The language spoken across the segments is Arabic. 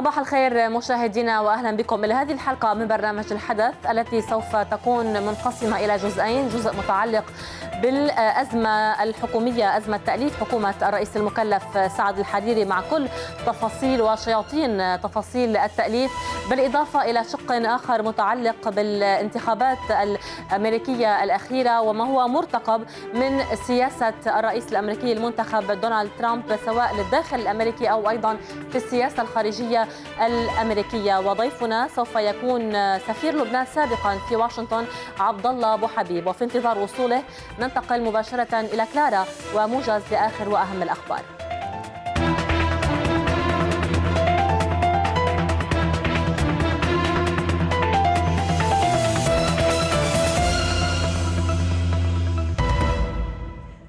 صباح الخير مشاهدينا واهلا بكم الى هذه الحلقه من برنامج الحدث التي سوف تكون منقسمه الى جزئين، جزء متعلق بالازمه الحكوميه، ازمه تاليف حكومه الرئيس المكلف سعد الحريري مع كل تفاصيل وشياطين تفاصيل التاليف، بالاضافه الى شق اخر متعلق بالانتخابات الامريكيه الاخيره وما هو مرتقب من سياسه الرئيس الامريكي المنتخب دونالد ترامب سواء للداخل الامريكي او ايضا في السياسه الخارجيه الأمريكية وضيفنا سوف يكون سفير لبنان سابقا في واشنطن عبد الله أبو حبيب وفي انتظار وصوله ننتقل مباشرة إلى كلارا وموجز لآخر وأهم الأخبار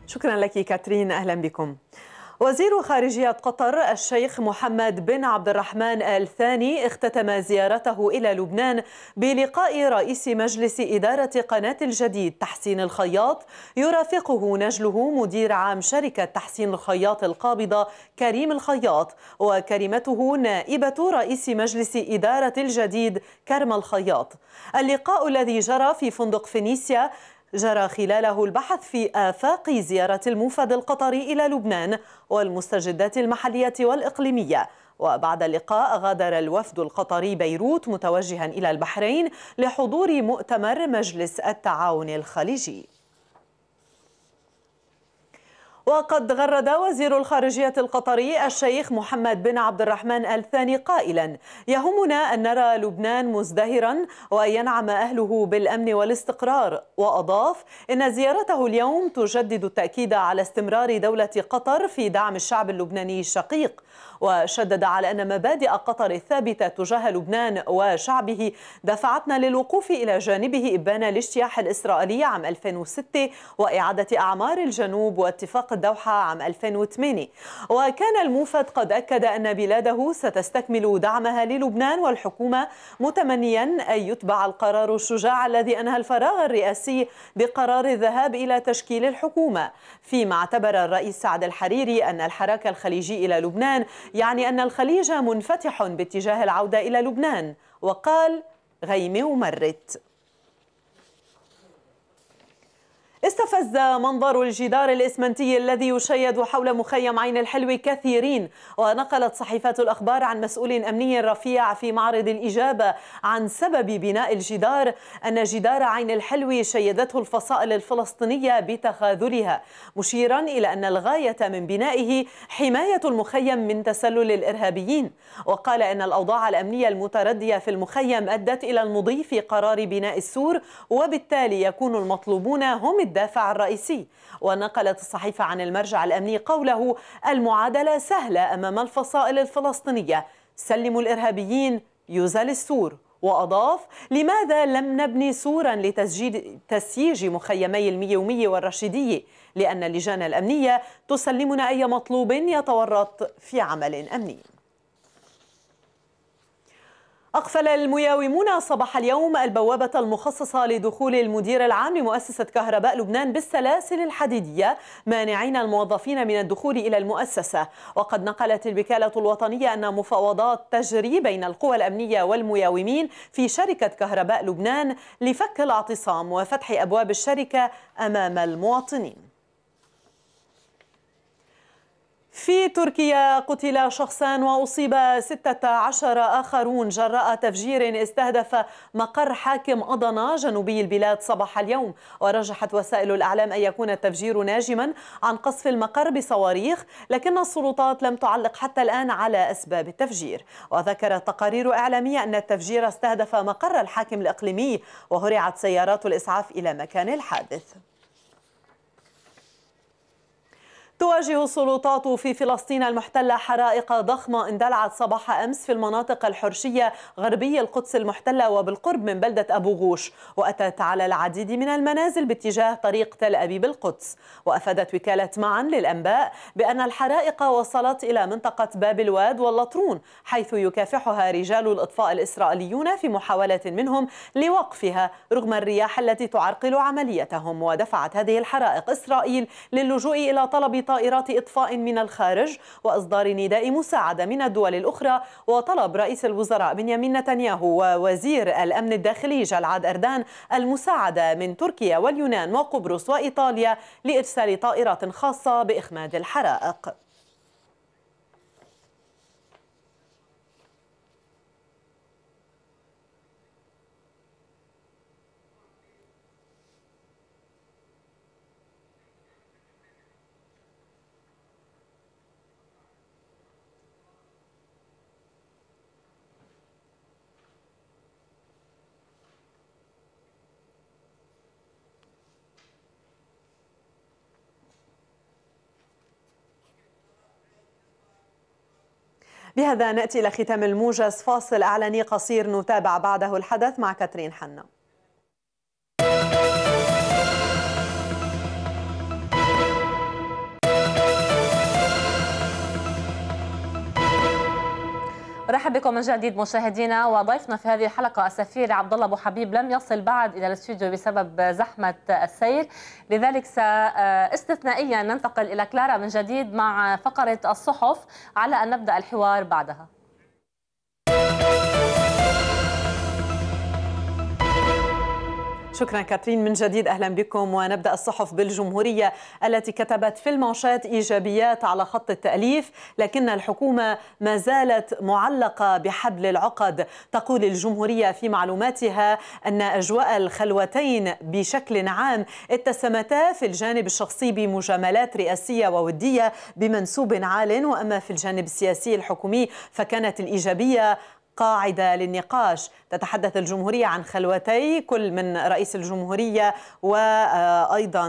شكرا لك كاترين اهلا بكم وزير خارجية قطر الشيخ محمد بن عبد الرحمن آل ثاني اختتم زيارته إلى لبنان بلقاء رئيس مجلس إدارة قناة الجديد تحسين الخياط يرافقه نجله مدير عام شركة تحسين الخياط القابضة كريم الخياط وكريمته نائبة رئيس مجلس إدارة الجديد كرم الخياط اللقاء الذي جرى في فندق فينيسيا جرى خلاله البحث في آفاق زيارة الموفد القطري إلى لبنان والمستجدات المحلية والإقليمية وبعد اللقاء غادر الوفد القطري بيروت متوجها إلى البحرين لحضور مؤتمر مجلس التعاون الخليجي وقد غرد وزير الخارجية القطري الشيخ محمد بن عبد الرحمن الثاني قائلا يهمنا أن نرى لبنان مزدهرا وأن ينعم أهله بالأمن والاستقرار وأضاف إن زيارته اليوم تجدد التأكيد على استمرار دولة قطر في دعم الشعب اللبناني الشقيق وشدد على أن مبادئ قطر الثابتة تجاه لبنان وشعبه دفعتنا للوقوف إلى جانبه إبان الاجتياح الإسرائيلي عام 2006 وإعادة أعمار الجنوب واتفاق الدوحة عام 2008 وكان الموفد قد أكد أن بلاده ستستكمل دعمها للبنان والحكومة متمنيا أن يتبع القرار الشجاع الذي أنهى الفراغ الرئاسي بقرار الذهاب إلى تشكيل الحكومة فيما اعتبر الرئيس سعد الحريري أن الحراك الخليجي إلى لبنان يعني أن الخليج منفتح باتجاه العودة إلى لبنان وقال غيم ومرت استفز منظر الجدار الإسمنتي الذي يشيد حول مخيم عين الحلو كثيرين ونقلت صحيفات الأخبار عن مسؤول أمني رفيع في معرض الإجابة عن سبب بناء الجدار أن جدار عين الحلو شيدته الفصائل الفلسطينية بتخاذلها مشيرا إلى أن الغاية من بنائه حماية المخيم من تسلل الإرهابيين وقال أن الأوضاع الأمنية المتردية في المخيم أدت إلى المضي في قرار بناء السور وبالتالي يكون المطلوبون هم الدافع الرئيسي ونقلت الصحيفة عن المرجع الأمني قوله المعادلة سهلة أمام الفصائل الفلسطينية سلموا الإرهابيين يزال السور وأضاف لماذا لم نبني سورا لتسجيل تسييج مخيمي الميومي والرشيدية لأن اللجان الأمنية تسلمنا أي مطلوب يتورط في عمل أمني أقفل المياومون صباح اليوم البوابة المخصصة لدخول المدير العام لمؤسسة كهرباء لبنان بالسلاسل الحديدية مانعين الموظفين من الدخول إلى المؤسسة وقد نقلت الوكالة الوطنية أن مفاوضات تجري بين القوى الأمنية والمياومين في شركة كهرباء لبنان لفك الاعتصام وفتح أبواب الشركة أمام المواطنين في تركيا قتل شخصان وأصيب 16 آخرون جراء تفجير استهدف مقر حاكم أضنا جنوبي البلاد صباح اليوم ورجحت وسائل الأعلام أن يكون التفجير ناجما عن قصف المقر بصواريخ لكن السلطات لم تعلق حتى الآن على أسباب التفجير وذكرت تقارير إعلامية أن التفجير استهدف مقر الحاكم الإقليمي وهرعت سيارات الإسعاف إلى مكان الحادث تواجه السلطات في فلسطين المحتلة حرائق ضخمة اندلعت صباح أمس في المناطق الحرشية غربي القدس المحتلة وبالقرب من بلدة أبو غوش وأتت على العديد من المنازل باتجاه طريق تل أبيب القدس وأفادت وكالة معا للأنباء بأن الحرائق وصلت إلى منطقة باب الواد واللطرون حيث يكافحها رجال الإطفاء الإسرائيليون في محاولة منهم لوقفها رغم الرياح التي تعرقل عمليتهم ودفعت هذه الحرائق إسرائيل للجوء إلى طلب طائرات إطفاء من الخارج وإصدار نداء مساعدة من الدول الأخرى وطلب رئيس الوزراء بنيامين نتنياهو ووزير الأمن الداخلي جلعاد أردان المساعدة من تركيا واليونان وقبرص وإيطاليا لإرسال طائرات خاصة بإخماد الحرائق بهذا نأتي إلى ختام الموجز فاصل إعلاني قصير نتابع بعده الحدث مع كاترين حنا رحب بكم من جديد مشاهدينا وضيفنا في هذه الحلقه السفير عبد الله ابو حبيب لم يصل بعد الى الاستوديو بسبب زحمه السير لذلك آه، استثنائيا ننتقل الى كلارا من جديد مع فقره الصحف على ان نبدا الحوار بعدها شكرا كاترين من جديد اهلا بكم ونبدا الصحف بالجمهوريه التي كتبت في المنشات ايجابيات على خط التاليف لكن الحكومه ما زالت معلقه بحبل العقد تقول الجمهوريه في معلوماتها ان اجواء الخلوتين بشكل عام اتسمتا في الجانب الشخصي بمجاملات رئاسيه ووديه بمنسوب عال واما في الجانب السياسي الحكومي فكانت الايجابيه قاعدة للنقاش تتحدث الجمهورية عن خلوتي كل من رئيس الجمهورية وأيضا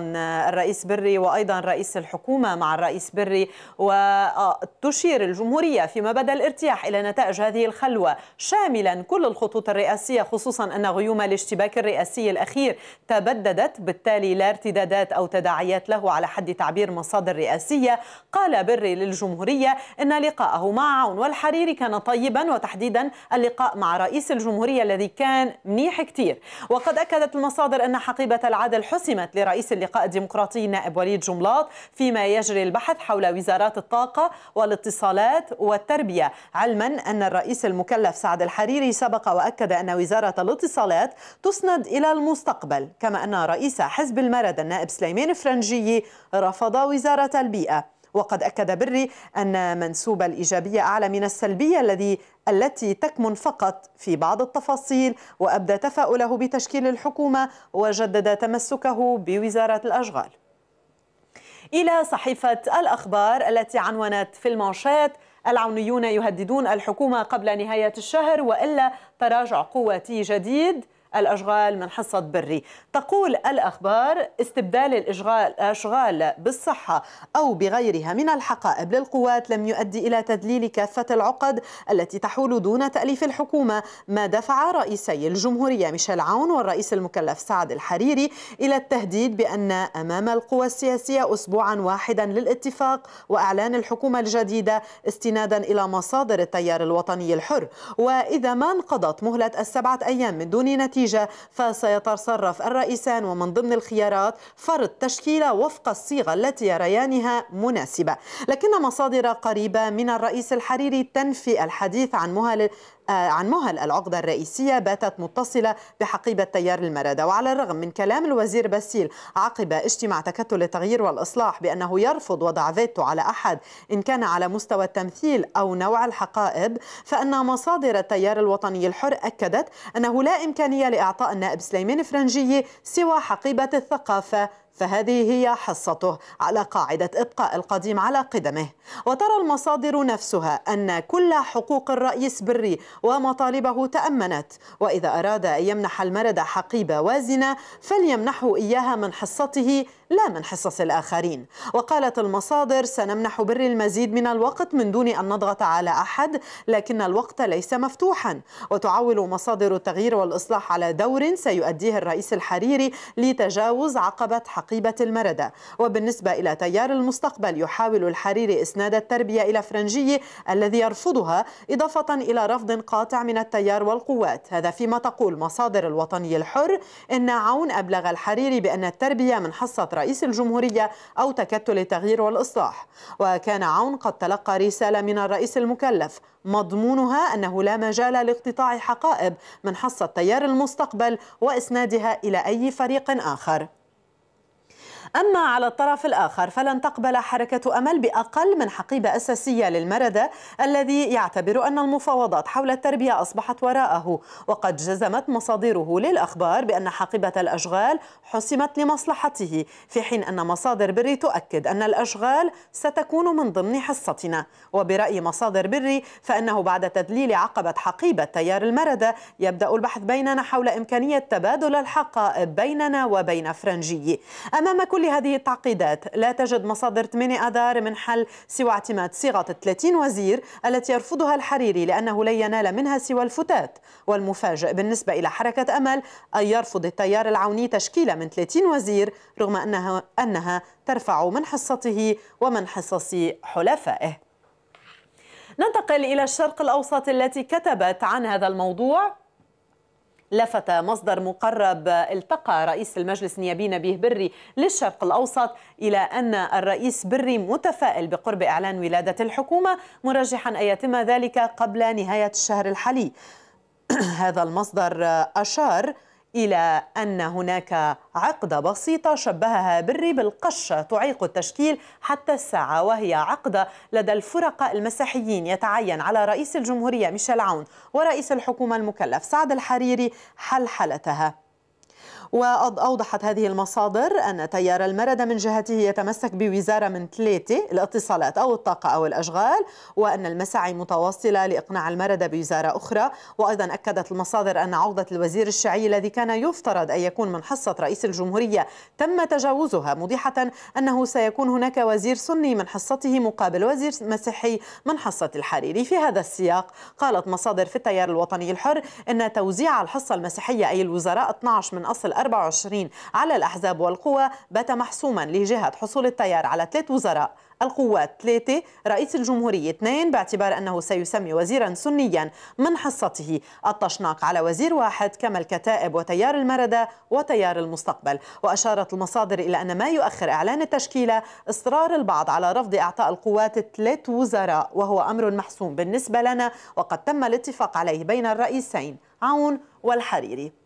الرئيس بري وأيضا رئيس الحكومة مع الرئيس بري وتشير الجمهورية فيما بدا الارتياح إلى نتائج هذه الخلوة شاملا كل الخطوط الرئاسية خصوصا أن غيوم الاشتباك الرئاسي الأخير تبددت بالتالي لا ارتدادات أو تداعيات له على حد تعبير مصادر رئاسية قال بري للجمهورية إن لقاءه مع عون والحريري كان طيبا وتحديدا اللقاء مع رئيس الجمهورية الذي كان منيح كتير وقد أكدت المصادر أن حقيبة العدل حسمت لرئيس اللقاء الديمقراطي نائب وليد جملاط فيما يجري البحث حول وزارات الطاقة والاتصالات والتربية علما أن الرئيس المكلف سعد الحريري سبق وأكد أن وزارة الاتصالات تسند إلى المستقبل كما أن رئيس حزب المرد النائب سليمان فرنجي رفض وزارة البيئة وقد أكد بري أن منسوب الإيجابية أعلى من السلبية الذي التي تكمن فقط في بعض التفاصيل وأبدى تفاؤله بتشكيل الحكومة وجدد تمسكه بوزارة الأشغال إلى صحيفة الأخبار التي عنونت في المانشات العونيون يهددون الحكومة قبل نهاية الشهر وإلا تراجع قوتي جديد الأشغال من حصة بري تقول الأخبار استبدال الإشغال أشغال بالصحة أو بغيرها من الحقائب للقوات لم يؤدي إلى تذليل كافة العقد التي تحول دون تأليف الحكومة ما دفع رئيسي الجمهورية ميشيل عون والرئيس المكلف سعد الحريري إلى التهديد بأن أمام القوى السياسية أسبوعا واحدا للاتفاق وإعلان الحكومة الجديدة استنادا إلى مصادر التيار الوطني الحر وإذا ما انقضت مهلة السبعة أيام من دون نتيجة النتيجة فسيتصرف الرئيسان ومن ضمن الخيارات فرض تشكيلة وفق الصيغة التي يريانها مناسبة لكن مصادر قريبة من الرئيس الحريري تنفي الحديث عن مهل عن مهل العقدة الرئيسية باتت متصلة بحقيبة تيار المرادة وعلى الرغم من كلام الوزير باسيل عقب اجتماع تكتل التغيير والإصلاح بأنه يرفض وضع فيتو على أحد إن كان على مستوى التمثيل أو نوع الحقائب فأن مصادر التيار الوطني الحر أكدت أنه لا إمكانية لإعطاء النائب سليمان فرنجية سوى حقيبة الثقافة فهذه هي حصته على قاعدة إبقاء القديم على قدمه وترى المصادر نفسها أن كل حقوق الرأي سبري ومطالبه تأمنت وإذا أراد أن يمنح المرد حقيبة وازنة فليمنحه إياها من حصته لا من حصص الآخرين وقالت المصادر سنمنح بري المزيد من الوقت من دون أن نضغط على أحد لكن الوقت ليس مفتوحا وتعول مصادر التغيير والإصلاح على دور سيؤديه الرئيس الحريري لتجاوز عقبة حقيبة المردة وبالنسبة إلى تيار المستقبل يحاول الحريري إسناد التربية إلى فرنجية الذي يرفضها إضافة إلى رفض قاطع من التيار والقوات هذا فيما تقول مصادر الوطني الحر إن عون أبلغ الحريري بأن التربية من حصة رئيس رئيس الجمهورية أو تكتل التغيير والإصلاح وكان عون قد تلقى رسالة من الرئيس المكلف مضمونها أنه لا مجال لاقتطاع حقائب من حصة تيار المستقبل وإسنادها إلى أي فريق آخر أما على الطرف الآخر فلن تقبل حركة أمل بأقل من حقيبة أساسية للمردة الذي يعتبر أن المفاوضات حول التربية أصبحت وراءه وقد جزمت مصادره للأخبار بأن حقيبة الأشغال حسمت لمصلحته في حين أن مصادر بري تؤكد أن الأشغال ستكون من ضمن حصتنا وبرأي مصادر بري فإنه بعد تدليل عقبة حقيبة تيار المردة يبدأ البحث بيننا حول إمكانية تبادل الحقائب بيننا وبين فرنجي أمام كل كل هذه التعقيدات لا تجد مصادر 8 آذار من حل سوى اعتماد صيغة 30 وزير التي يرفضها الحريري لأنه لن ينال منها سوى الفتات والمفاجئ بالنسبة إلى حركة أمل أن يرفض التيار العوني تشكيله من 30 وزير رغم أنها, أنها ترفع من حصته ومن حصص حلفائه ننتقل إلى الشرق الأوسط التي كتبت عن هذا الموضوع لفت مصدر مقرب التقى رئيس المجلس النيابي نبيه بري للشرق الأوسط إلى أن الرئيس بري متفائل بقرب إعلان ولادة الحكومة مرجحا أن يتم ذلك قبل نهاية الشهر الحالي هذا المصدر أشار إلى أن هناك عقدة بسيطة شبهها بالريب القشة تعيق التشكيل حتى الساعة وهي عقدة لدى الفرقاء المسيحيين يتعين على رئيس الجمهورية ميشيل عون ورئيس الحكومة المكلف سعد الحريري حلحلتها وأوضحت هذه المصادر أن تيار المرد من جهته يتمسك بوزارة من ثلاثة الاتصالات أو الطاقة أو الأشغال وأن المساعي متواصلة لإقناع المرد بوزارة أخرى وأيضا أكدت المصادر أن عودة الوزير الشيعي الذي كان يفترض أن يكون من حصة رئيس الجمهورية تم تجاوزها مضيحة أنه سيكون هناك وزير سني من حصته مقابل وزير مسيحي من حصة الحريري في هذا السياق قالت مصادر في التيار الوطني الحر أن توزيع الحصة المسيحية أي الوزراء 12 من أصل 24 على الأحزاب والقوى بات محسوما لجهة حصول التيار على ثلاث وزراء القوات ثلاثة رئيس الجمهورية اثنين باعتبار أنه سيسمي وزيرا سنيا من حصته التشناق على وزير واحد كما الكتائب وتيار المردة وتيار المستقبل وأشارت المصادر إلى أن ما يؤخر إعلان التشكيلة إصرار البعض على رفض إعطاء القوات الثلاث وزراء وهو أمر محسوم بالنسبة لنا وقد تم الاتفاق عليه بين الرئيسين عون والحريري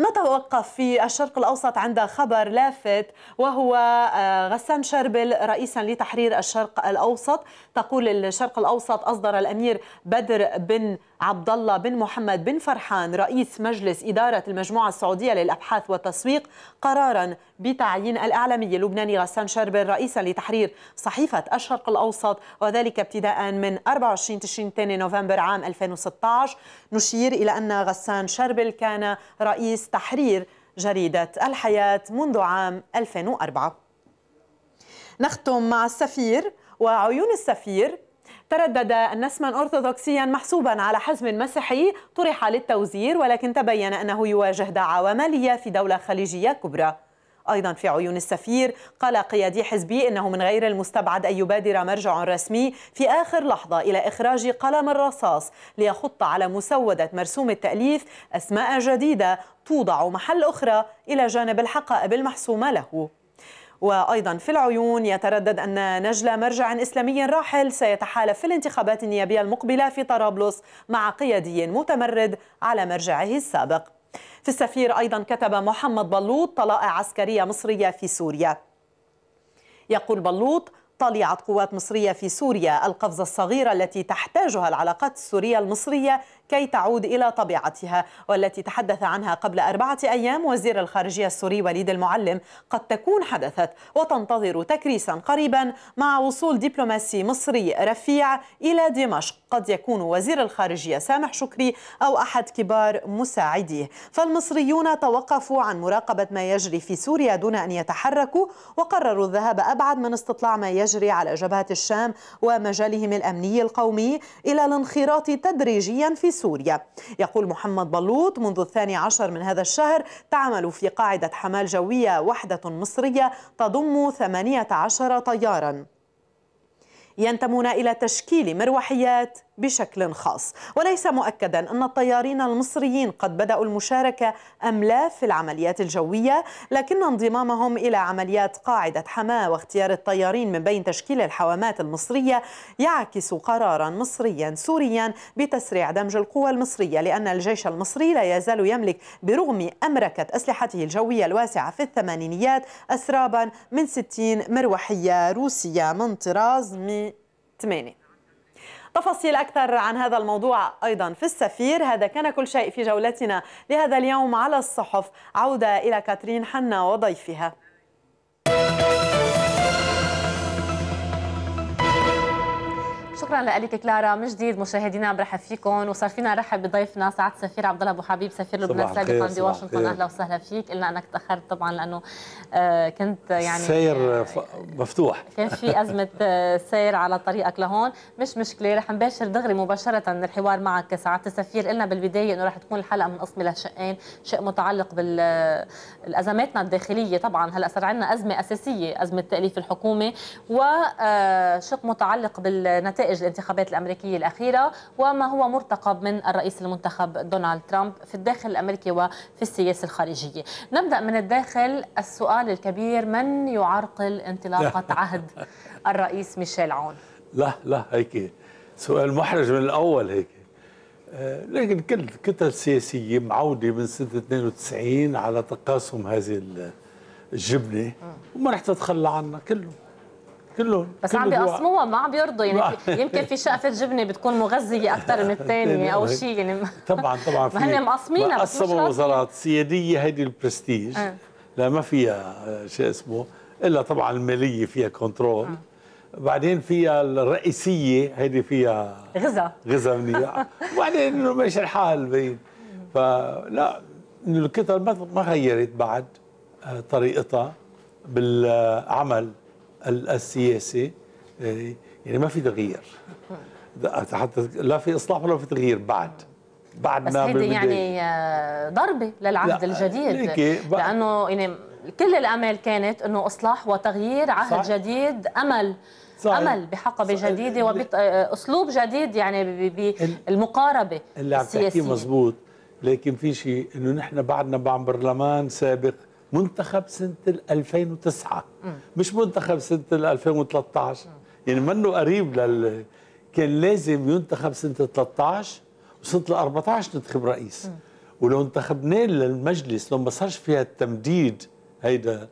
نتوقف في الشرق الأوسط عند خبر لافت وهو آه، غسان شربل رئيسا لتحرير الشرق الأوسط تقول الشرق الأوسط أصدر الأمير بدر بن عبد الله بن محمد بن فرحان رئيس مجلس إدارة المجموعة السعودية للأبحاث والتسويق قرارا بتعيين الإعلامي اللبناني غسان شربل رئيسا لتحرير صحيفة الشرق الأوسط وذلك ابتداء من 24 تشرين الثاني نوفمبر عام 2016 نشير إلى أن غسان شربل كان رئيس تحرير جريدة الحياة منذ عام 2004 نختم مع السفير وعيون السفير تردد أن اسما أرثوذكسيا محسوبا على حزم مسيحي طرح للتوزير ولكن تبين أنه يواجه دعاوى مالية في دولة خليجية كبرى أيضا في عيون السفير قال قيادي حزبي إنه من غير المستبعد أن يبادر مرجع رسمي في آخر لحظة إلى إخراج قلم الرصاص ليخط على مسودة مرسوم التأليف أسماء جديدة توضع محل أخرى إلى جانب الحقائب المحسومة له وأيضا في العيون يتردد أن نجل مرجع إسلامي راحل سيتحالف في الانتخابات النيابية المقبلة في طرابلس مع قيادي متمرد على مرجعه السابق في السفير أيضا كتب محمد بلوط طلائع عسكرية مصرية في سوريا يقول بلوط طلعت قوات مصرية في سوريا القفزة الصغيرة التي تحتاجها العلاقات السورية المصرية كي تعود إلى طبيعتها والتي تحدث عنها قبل أربعة أيام وزير الخارجية السوري وليد المعلم قد تكون حدثت وتنتظر تكريسا قريبا مع وصول دبلوماسي مصري رفيع إلى دمشق قد يكون وزير الخارجية سامح شكري أو أحد كبار مساعديه فالمصريون توقفوا عن مراقبة ما يجري في سوريا دون أن يتحركوا وقرروا الذهاب أبعد من استطلاع ما يجري على جبهة الشام ومجالهم الأمني القومي إلى الانخراط تدريجيا في سوريا يقول محمد بلوط منذ الثاني عشر من هذا الشهر تعمل في قاعدة حمال جوية وحدة مصرية تضم ثمانية عشر طياراً ينتمون إلى تشكيل مروحيات بشكل خاص وليس مؤكدا أن الطيارين المصريين قد بدأوا المشاركة أم لا في العمليات الجوية لكن انضمامهم إلى عمليات قاعدة حماة واختيار الطيارين من بين تشكيل الحوامات المصرية يعكس قرارا مصريا سوريا بتسريع دمج القوى المصرية لأن الجيش المصري لا يزال يملك برغم أمركة أسلحته الجوية الواسعة في الثمانينيات أسرابا من 60 مروحية روسية من طراز مي 8 تفاصيل أكثر عن هذا الموضوع أيضا في السفير هذا كان كل شيء في جولتنا لهذا اليوم على الصحف عودة إلى كاترين حنا وضيفها شكرا لك كلارا من جديد مشاهدينا برحب فيكم وصار فينا نرحب بضيفنا سعد سفير عبد الله ابو حبيب سفير لبنان سابقا بواشنطن اهلا وسهلا فيك قلنا انك تاخرت طبعا لانه آه، كنت يعني سير آه، مفتوح كان في ازمه آه، سير على طريقك لهون مش مشكله رح نباشر دغري مباشره الحوار معك سعاده السفير قلنا بالبدايه انه رح تكون الحلقه منقسمه لشقين شق متعلق بالازماتنا الداخليه طبعا هلا صار عندنا ازمه اساسيه ازمه تاليف الحكومه وشق متعلق بالنتائج نتائج الانتخابات الأمريكية الأخيرة وما هو مرتقب من الرئيس المنتخب دونالد ترامب في الداخل الأمريكي وفي السياسة الخارجية نبدأ من الداخل السؤال الكبير من يعرقل انطلاقة عهد الرئيس ميشيل عون لا لا هيك سؤال محرج من الأول هيك آه، لكن كل الكتل السياسية معودة من سنة 92 على تقاسم هذه الجبنة وما رح تتخلى عنها كله كلهم بس كله عم بيقسموها ما عم بيرضوا يعني يمكن في شقفه جبنه بتكون مغذيه اكثر من الثانيه او شيء يعني طبعا طبعا في هن مقسمينها قسموا وزارات سياديه هيدي البرستيج أه. لا ما فيها آه، شو اسمه الا طبعا الماليه فيها كنترول أه. بعدين فيها الرئيسيه هيدي فيها غزة غزة منيح وبعدين انه ماشي الحال بين فلا انه الكتل ما غيرت بعد آه، طريقتها بالعمل السياسي يعني ما في تغيير حتى لا في اصلاح ولا في تغيير بعد بعد بس هيدي يعني آه، ضربه للعهد لا الجديد لانه يعني كل الامال كانت انه اصلاح وتغيير عهد صح. جديد امل صحيح. امل بحقبه جديده واسلوب آه، جديد يعني بالمقاربه السياسيه اللي عم تحكيه مزبوط لكن في شيء انه نحن بعدنا عن برلمان سابق منتخب سنه 2009 مش منتخب سنه 2013 يعني منه قريب لل كان لازم ينتخب سنه 13 وسنه 14 ننتخب رئيس ولو انتخبناه للمجلس لو ما صارش فيها التمديد هيدا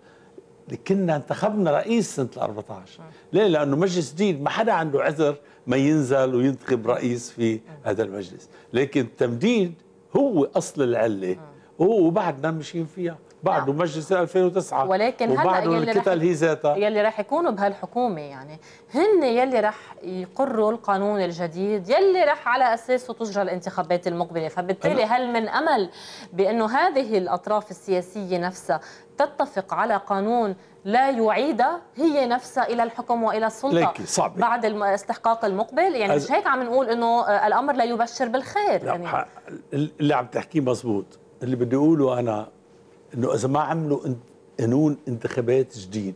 كنا انتخبنا رئيس سنه 14 ليه لانه مجلس جديد ما حدا عنده عذر ما ينزل وينتخب رئيس في هذا المجلس لكن التمديد هو اصل العله وبعدنا ماشيين فيها بعده نعم. مجلس 2009 ولكن هلا يلي رح ذاتها يلي رح يكونوا بهالحكومه يعني هن يلي رح يقروا القانون الجديد يلي رح على اساسه تجرى الانتخابات المقبله فبالتالي هل من امل بانه هذه الاطراف السياسيه نفسها تتفق على قانون لا يعيدها هي نفسها الى الحكم والى السلطه بعد الاستحقاق المقبل يعني أز... مش هيك عم نقول انه الامر لا يبشر بالخير لا يعني... اللي عم تحكيه مزبوط اللي بدي اقوله انا انه اذا ما عملوا قانون انتخابات جديد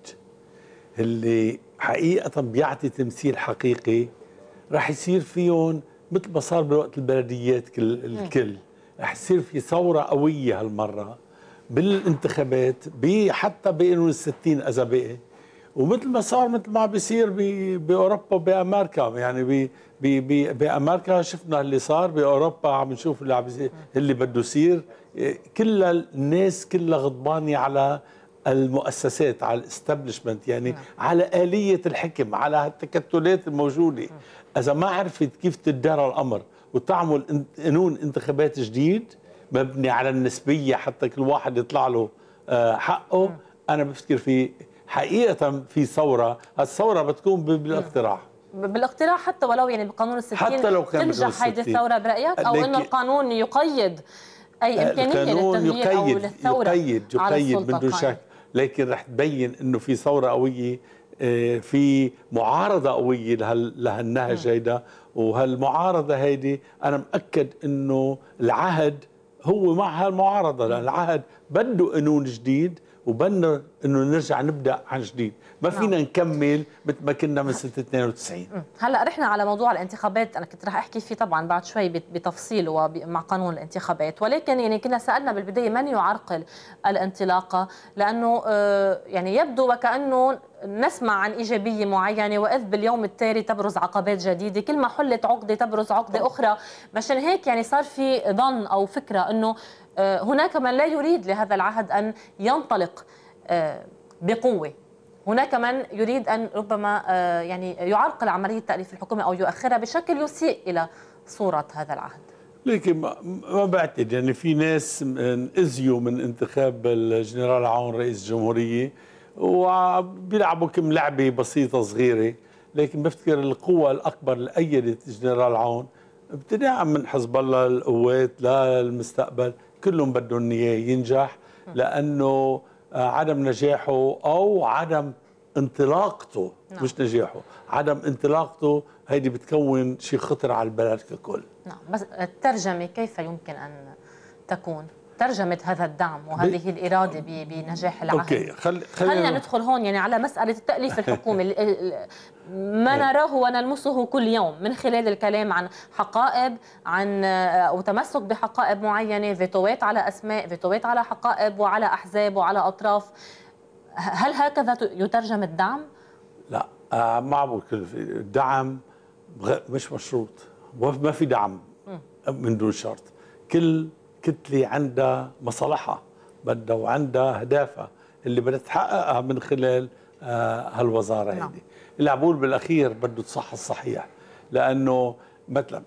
اللي حقيقه بيعطي تمثيل حقيقي رح يصير فيهم مثل ما صار بوقت البلديات كل الكل رح يصير في ثوره قويه هالمره بالانتخابات حتى بقانون الستين اذا بقي ومثل ما صار مثل ما بيصير باوروبا وبامريكا يعني بي بي بامريكا شفنا اللي صار باوروبا عم نشوف اللي عم اللي بده يصير كل الناس كلها غضبانه على المؤسسات على الاستبلشمنت يعني نعم. على آلية الحكم على التكتلات الموجودة نعم. إذا ما عرفت كيف تدار الأمر وتعمل قانون انتخابات جديد مبني على النسبية حتى كل واحد يطلع له آه، حقه نعم. أنا بفكر في حقيقة في ثورة الثورة بتكون بالاقتراع نعم. بالاقتراع حتى ولو يعني بقانون الستين حتى لو كان تنجح هيدي الثورة برأيك أو أنه القانون يقيد أي آه، القانون يقيد, يقيد يقيد على يقيد بدون شك لكن رح تبين انه في ثوره قويه آه، في معارضة قوية لهالنهج هيدا وهالمعارضة هيدي أنا مأكد أنه العهد هو مع هالمعارضة لأن العهد بده قانون جديد وبدنا انه نرجع نبدا عن جديد ما نعم. فينا نكمل مثل ما كنا من سنه 92 هلا رحنا على موضوع الانتخابات انا كنت رح احكي فيه طبعا بعد شوي بتفصيل ومع قانون الانتخابات ولكن يعني كنا سالنا بالبدايه من يعرقل الانطلاقه لانه آه، يعني يبدو وكانه نسمع عن إيجابية معينة وإذ باليوم التالي تبرز عقبات جديدة كل ما حلت عقدة تبرز عقدة أخرى مشان هيك يعني صار في ظن أو فكرة أنه آه، هناك من لا يريد لهذا العهد أن ينطلق آه، بقوة هناك من يريد أن ربما آه، يعني يعرقل عملية تأليف الحكومة أو يؤخرها بشكل يسيء إلى صورة هذا العهد لكن ما بعتقد يعني في ناس اذيوا من انتخاب الجنرال عون رئيس الجمهوريه وبيلعبوا كم لعبه بسيطه صغيره لكن بفتكر القوة الأكبر اللي أيدت الجنرال عون ابتداء من حزب الله القوات للمستقبل كلهم بدهم اياه ينجح لانه آه، عدم نجاحه او عدم انطلاقته نعم. مش نجاحه عدم انطلاقته هيدي بتكون شيء خطر على البلد ككل نعم بس الترجمه كيف يمكن ان تكون ترجمه هذا الدعم وهذه الاراده بنجاح العهد اوكي خل... خلينا ندخل هون يعني على مساله التاليف الحكومي ما نعم. نراه ونلمسه كل يوم من خلال الكلام عن حقائب عن او آه، تمسك بحقائب معينه فيتوات على اسماء فيتوات على حقائب وعلى احزاب وعلى اطراف هل هكذا يترجم الدعم لا آه بقول الدعم مش مشروط وما في دعم من دون شرط كل كتلة عندها مصالحها بدها وعندها أهدافها اللي بدها تحققها من خلال آه، هالوزارة نعم. هيدي العبول بالأخير بده تصح الصحيح لأنه مثلا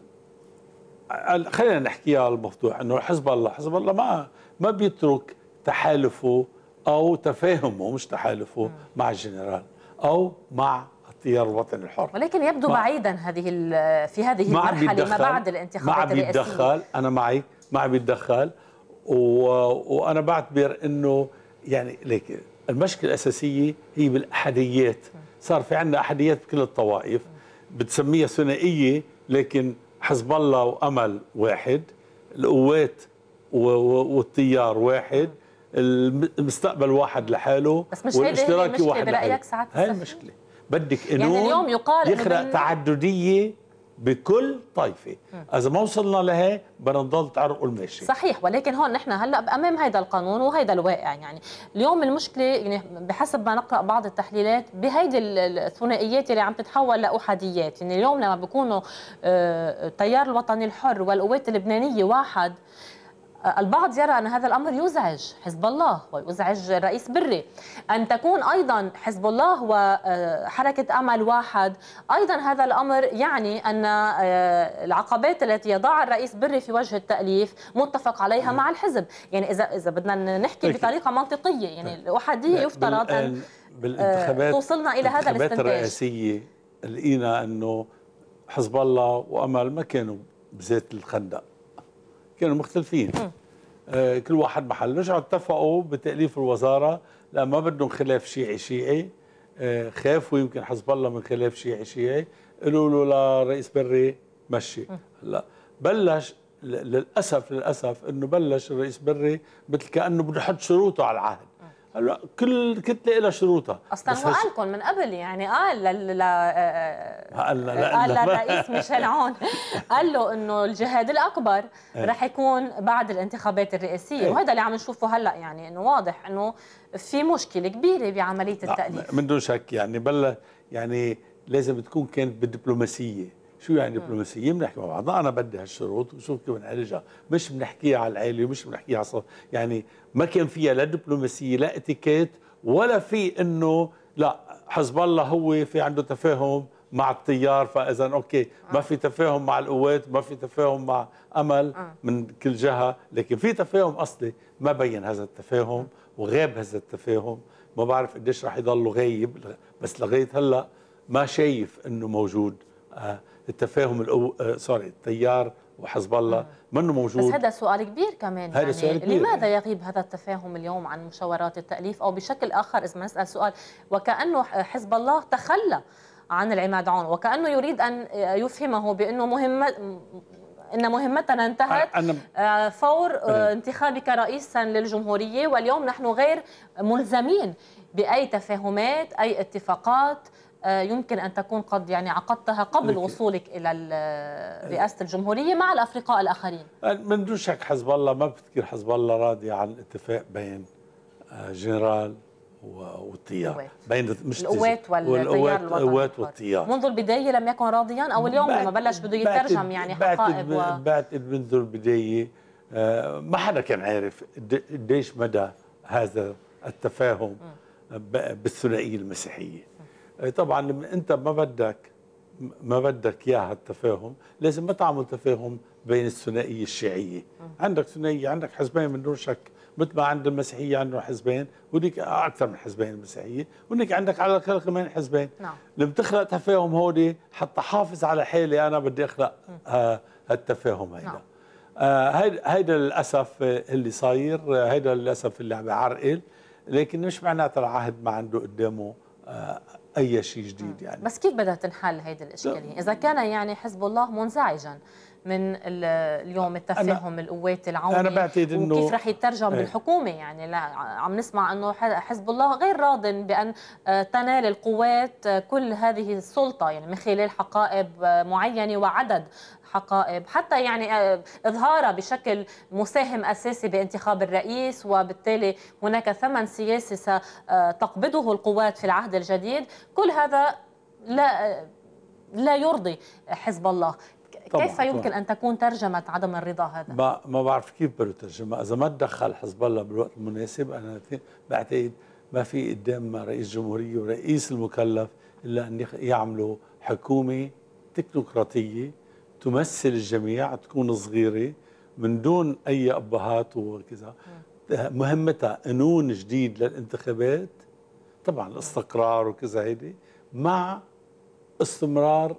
خلينا نحكيها على الموضوع أنه حزب الله حزب الله ما ما بيترك تحالفه أو تفاهمه مش تحالفه م. مع الجنرال أو مع التيار الوطني الحر ولكن يبدو بعيدا هذه في هذه المرحله ما بعد الانتخابات ما بيتدخل انا معك ما عم يتدخل و... وانا بعتبر انه يعني ليك المشكله الاساسيه هي بالاحديات صار في عندنا احديات بكل الطوائف بتسميها ثنائيه لكن حزب الله وامل واحد القوات والتيار واحد المستقبل واحد لحاله بس مش والاشتراكي واحد لحاله هاي المشكله بدك انه يعني اليوم يقال يخرق تعدديه بكل طائفه اذا ما وصلنا لها بدنا نضل تعرق الماشي صحيح ولكن هون نحن هلا امام هذا القانون وهذا الواقع يعني اليوم المشكله يعني بحسب ما نقرا بعض التحليلات بهيدي الثنائيات اللي عم تتحول لاحاديات يعني اليوم لما بيكونوا آه، التيار الوطني الحر والقوات اللبنانيه واحد البعض يرى أن هذا الأمر يزعج حزب الله ويزعج الرئيس بري أن تكون أيضا حزب الله وحركة آه، أمل واحد أيضا هذا الأمر يعني أن آه، العقبات التي يضعها الرئيس بري في وجه التأليف متفق عليها مع الحزب يعني إذا إذا بدنا نحكي طيب. بطريقة منطقية يعني طيب. الأحادية يفترض أن آه، بالانتخابات توصلنا إلى هذا الاستنتاج الرئاسية لقينا أنه حزب الله وأمل ما كانوا بذات الخندق كانوا مختلفين آه كل واحد محل رجعوا اتفقوا بتاليف الوزاره لا ما بدهم خلاف شيعي شيعي آه خافوا يمكن حزب الله من خلاف شيعي شيعي قالوا له لرئيس بري مشي هلا بلش للاسف للاسف انه بلش الرئيس بري مثل كانه بده يحط شروطه على العهد هلا كل كتله لها شروطها اصلا هو قال لكم من قبل يعني قال لل آه، قال قال للرئيس ميشيل عون قال له انه الجهاد الاكبر إيه. رح يكون بعد الانتخابات الرئاسيه إيه. وهذا اللي عم نشوفه هلا يعني انه واضح انه في مشكله كبيره بعمليه التاليف من دون شك يعني بلا يعني لازم تكون كانت بالدبلوماسيه شو يعني دبلوماسية بنحكي مع بعضنا أنا بدي هالشروط وشوف كيف بنعالجها مش بنحكيها على العيلة ومش بنحكيها على الصف يعني ما كان فيها لا دبلوماسية لا اتيكيت ولا في إنه لا حزب الله هو في عنده تفاهم مع التيار فاذا اوكي آه. ما في تفاهم مع القوات ما في تفاهم مع امل آه. من كل جهه لكن في تفاهم اصلي ما بين هذا التفاهم وغاب هذا التفاهم ما بعرف قديش رح يضل غايب بس لغايه هلا ما شايف انه موجود آه التفاهم الأو... سوري آه، التيار وحزب الله آه. منه موجود بس هذا سؤال كبير كمان هذا يعني سؤال كبير لماذا يغيب هذا التفاهم اليوم عن مشاورات التأليف أو بشكل آخر إذا نسأل سؤال وكأنه حزب الله تخلى عن العماد عون وكأنه يريد أن آه، يفهمه بأنه مهمة ان مهمتنا انتهت أنا... فور انتخابك رئيسا للجمهوريه واليوم نحن غير ملزمين باي تفاهمات اي اتفاقات آه، يمكن أن تكون قد يعني عقدتها قبل وصولك إلى رئاسة الجمهورية مع الأفرقاء الآخرين من دون شك حزب الله ما بفكر حزب الله راضي عن اتفاق بين آه، جنرال والتيار بين مش القوات والقوات والتيار منذ البدايه لم يكن راضيا او اليوم لما بلش بده يترجم يعني حقائب و... بعتقد منذ البدايه آه، ما حدا كان عارف قديش مدى هذا التفاهم بالثنائيه المسيحيه إيه، طبعا انت ما بدك ما بدك اياها التفاهم لازم ما تعمل تفاهم بين الثنائيه الشيعيه عندك ثنائيه عندك حزبين من دون شك مثل ما عند المسيحيه عندهم حزبين وديك اكثر من حزبين المسيحيه وليك عندك على الاقل كمان حزبين نعم لما تخلق تفاهم هودي حتى حافظ على حالي انا بدي اخلق هالتفاهم هيدا نعم. آه هيدا للاسف اللي صاير هيدا للاسف اللي عم يعرقل لكن مش معناتها العهد ما عنده قدامه آه اي شيء جديد يعني بس كيف بدها تنحل هيدي الاشكاليه اذا كان يعني حزب الله منزعجا من اليوم التفاهم القوات العونيه انا بعتقد انه وكيف رح يترجم ايه. بالحكومه يعني لا عم نسمع انه حزب الله غير راض بان آه، تنال القوات آه، كل هذه السلطه يعني من خلال حقائب آه، معينه وعدد حقائب حتى يعني آه، إظهارها بشكل مساهم أساسي بانتخاب الرئيس وبالتالي هناك ثمن سياسي ستقبضه القوات في العهد الجديد كل هذا لا آه، لا يرضي حزب الله طبعًا كيف يمكن طبعًا. ان تكون ترجمه عدم الرضا هذا؟ ما ما بعرف كيف بده يترجمها، اذا ما تدخل حزب الله بالوقت المناسب انا بعتقد ما في قدام رئيس جمهوريه ورئيس المكلف الا ان يعملوا حكومه تكنوقراطيه تمثل الجميع تكون صغيرة من دون أي أبهات وكذا مهمتها قانون جديد للانتخابات طبعا الاستقرار وكذا هيدي مع استمرار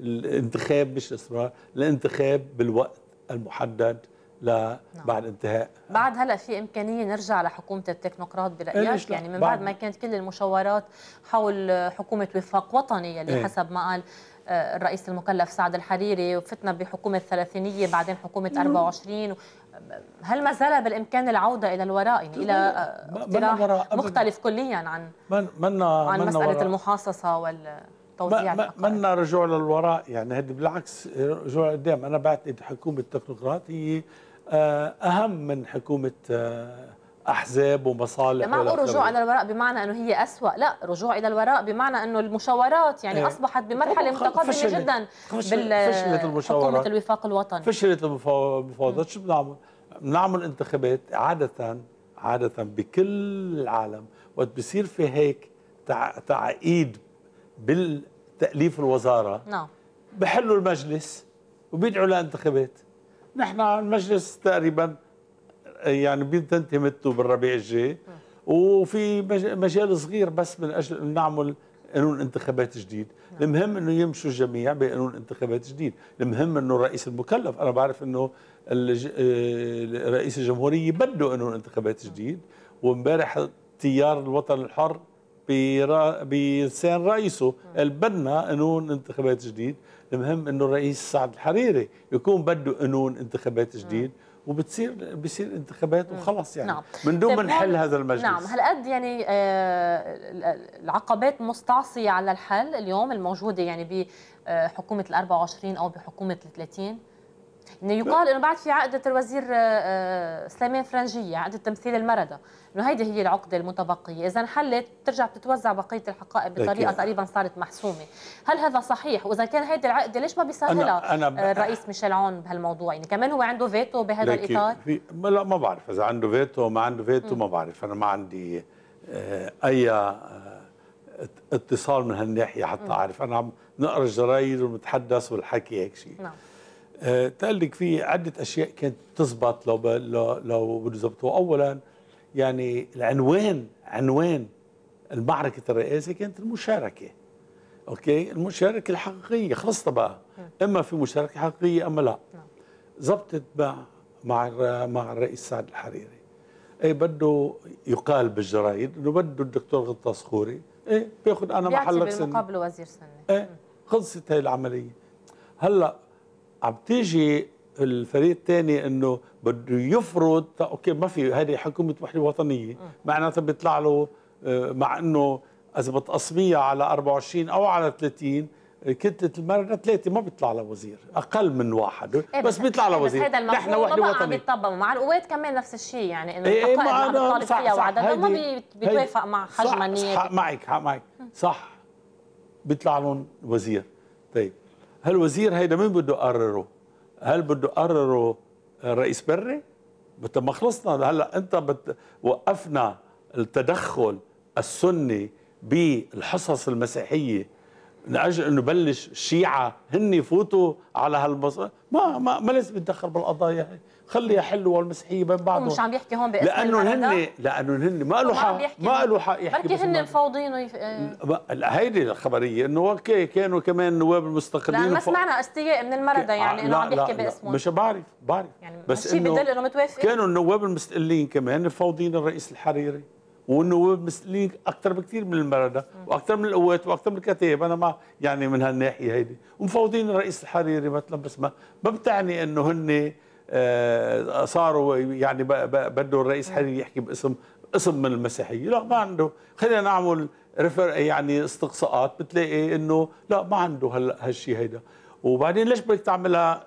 الانتخاب مش استمرار الانتخاب بالوقت المحدد نعم. بعد انتهاء بعد هلا في امكانيه نرجع لحكومه التكنوقراط برايك يعني من بعد ما كانت كل المشاورات حول حكومه وفاق وطني يلي إيه؟ حسب ما قال الرئيس المكلف سعد الحريري وفتنا بحكومة الثلاثينية بعدين حكومة 24 هل ما زال بالإمكان العودة إلى الوراء يعني إلى اقتراح مختلف كليا عن من من عن من مسألة وراء. المحاصصة والتوزيع منا رجوع للوراء يعني هذا بالعكس رجوع قدام أنا بعتقد حكومة التكنوقراط هي آه، أهم من حكومة آه، احزاب ومصالح ما بقول رجوع الى الوراء بمعنى انه هي أسوأ لا رجوع الى الوراء بمعنى انه المشاورات يعني ايه. اصبحت بمرحله متقدمه فشلت. جدا بال فشلت المشاورات حكومه الوفاق الوطني فشلت المفاوضات شو بنعمل؟ بنعمل انتخابات عاده عاده بكل العالم وقت بصير في هيك تع... تعقيد بالتاليف الوزاره نعم بحلوا المجلس وبيدعوا لانتخابات نحن المجلس تقريبا يعني بينتهي مدته بالربيع الجاي وفي مجال صغير بس من اجل ان نعمل قانون انتخابات جديد المهم انه يمشوا الجميع بقانون انتخابات جديد المهم انه الرئيس المكلف انا بعرف انه آه، رئيس الجمهوريه بده قانون انتخابات جديد وامبارح تيار الوطن الحر بلسان رئيسه قال بدنا قانون انتخابات جديد المهم انه الرئيس سعد الحريري يكون بده قانون انتخابات جديد وبتصير بصير انتخابات وخلاص يعني نعم. من دون طيب ما نحل هذا المجلس نعم هل قد يعني آه، العقبات مستعصيه على الحل اليوم الموجوده يعني بحكومه ال 24 او بحكومه ال 30 يقال انه بعد في عقده الوزير آه، آه، سليمان فرنجيه عقده تمثيل المرضى انه هيدي هي العقده المتبقيه اذا انحلت بترجع بتتوزع بقيه الحقائب بطريقه تقريبا صارت محسومه هل هذا صحيح واذا كان هيدي العقده ليش ما بيسهلها أنا الرئيس ميشيل عون بهالموضوع يعني كمان هو عنده فيتو بهذا الاطار في لا ما بعرف اذا عنده فيتو ما عنده فيتو ما بعرف انا ما عندي آه، اي اتصال من هالناحيه حتى اعرف انا عم نقرا الجرايد ونتحدث والحكي هيك شيء نعم. آه، تقلك لك في عدة أشياء كانت تزبط لو لو لو بده أولا يعني العنوان عنوان المعركة الرئاسة كانت المشاركة أوكي المشاركة الحقيقية خلصت بقى نعم. إما في مشاركة حقيقية أما لا نعم. زبطت مع مع مع الرئيس سعد الحريري ايه بده يقال بالجرايد انه بده الدكتور غطاس خوري ايه بياخذ انا محلك سنه بالمقابل وزير سنه ايه خلصت هاي العمليه هلا عم تيجي الفريق الثاني انه بده يفرض اوكي ما في هذه حكومه وحده وطنيه معناتها بيطلع له آه، مع انه اذا بتقسميها على 24 او على 30 كتلة المرنة ثلاثة ما بيطلع لها وزير، أقل من واحد، إيه بس, بس بيطلع لها إيه، وزير، بس هذا نحن وحدة وطنية عم مع القوات كمان نفس الشيء يعني إنه إيه, إيه، الدقائق اللي عم فيها وعددها ما بيتوافق مع حجم النيابة صح معك حق معك صح بيطلع لهم وزير، طيب هالوزير هيدا مين بده يقرره؟ هل بده يقرره الرئيس بري؟ بت ما خلصنا هلا انت بت... وقفنا التدخل السني بالحصص المسيحيه من اجل انه بلش الشيعه هن يفوتوا على هالمصر ما ما, ما لازم يتدخل بالقضايا هي خلي يحلوا والمسيحيه بين بعضهم مش عم يحكي هون باسم لانه هن لانه هن ما له حق ما له حق يحكي بركي هن مفاوضين ويف... آه. هيدي الخبريه انه اوكي كانوا كمان نواب المستقلين لا ما سمعنا استياء من المرضى يعني انه آه، عم يحكي باسمهم مش بعرف بعرف يعني بس انه بدل انه متوافق كانوا النواب المستقلين كمان مفاوضين الرئيس الحريري والنواب مستقلين اكثر بكثير من المرضى واكثر من القوات واكثر من الكتائب انا ما يعني من هالناحيه هيدي ومفاوضين الرئيس الحريري مثلا بس ما ما بتعني انه هن آه، صاروا يعني بده الرئيس حريري يحكي باسم اسم من المسيحيه لا ما عنده خلينا نعمل ريفر يعني استقصاءات بتلاقي انه لا ما عنده هلا هالشيء هيدا وبعدين ليش بدك تعملها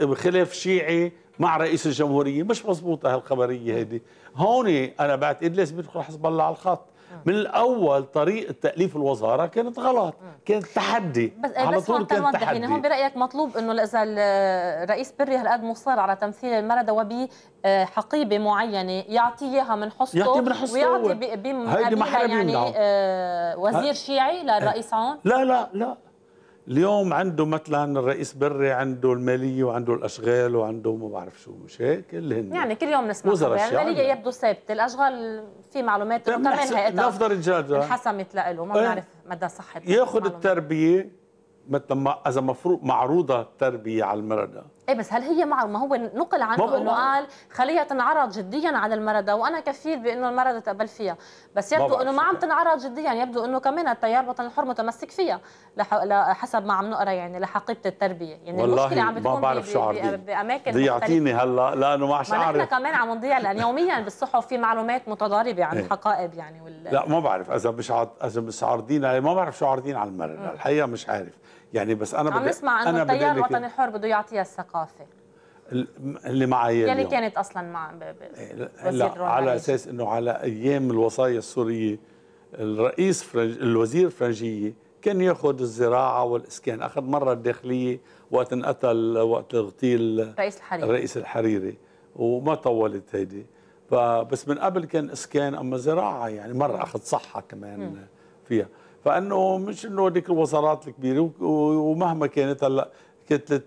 بخلاف آه، شيعي مع رئيس الجمهوريه مش مزبوطه هالخبريه هيدي هون انا بعتقد لازم يدخل حزب الله على الخط آه. من الاول طريقه تاليف الوزاره كانت غلط آه. كانت تحدي بس على بس طول كان يعني تحدي يعني هون برايك مطلوب انه اذا الرئيس بري هالقد مصر على تمثيل المرضى وبحقيبه آه، معينه يعطي اياها من حصته يعطي من حصته ويعطي بمحل يعني نعم. وزير شيعي للرئيس عون لا لا لا اليوم عنده مثلا الرئيس بري عنده الماليه وعنده الاشغال وعنده ما بعرف شو مش هيك اللي هن يعني كل يوم نسمع يعني الماليه يبدو ثابته الاشغال في معلومات كمان هيئتها نفضل الجاجة انحسمت له ما إيه. بنعرف مدى صحه ياخذ التربيه مثل ما اذا مفروض معروضه التربيه على المرضى ايه بس هل هي مع ما هو نقل عنه انه قال خليها تنعرض جديا على المرضى وانا كفيل بانه المرضى تقبل فيها بس يبدو انه ما عم تنعرض جديا يبدو انه كمان التيار الوطني الحر متمسك فيها حسب ما عم نقرا يعني لحقيبه التربيه يعني والله المشكله عم بتكون ما بعرف شو باماكن ضيعتيني هلا لانه ما عادش عارف كمان عم نضيع لان يوميا بالصحف في معلومات متضاربه عن إيه. الحقائب يعني وال... لا ما بعرف اذا مش عارض... اذا مش عارضين ما بعرف شو عارضين على المرضى إيه. الحقيقه مش عارف يعني بس انا عم نسمع انه التيار الوطني الحر بده يعطيها الثقافه اللي معي يلي اليوم. كانت اصلا مع إيه، لا على اساس انه على ايام الوصايا السوريه الرئيس فرنج الوزير فرنجيه كان ياخذ الزراعه والاسكان اخذ مره الداخليه وقت انقتل وقت اغتيل رئيس الحريري الرئيس الحريري وما طولت هيدي فبس من قبل كان اسكان اما زراعه يعني مره اخذ صحه كمان م. فيها فانه مش انه هذيك الوزارات الكبيره ومهما كانت هلا كتله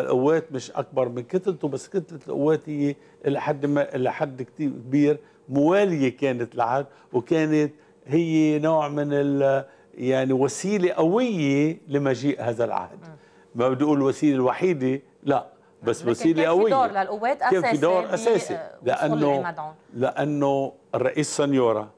القوات مش اكبر من كتلته بس كتله القوات هي الى حد ما الى حد كثير كبير مواليه كانت لعاد وكانت هي نوع من ال يعني وسيله قويه لمجيء هذا العهد ما بدي اقول الوسيله الوحيده لا بس وسيله قويه كان في دور للقوات اساسي كان في دور اساسي لانه لانه الرئيس سنيوره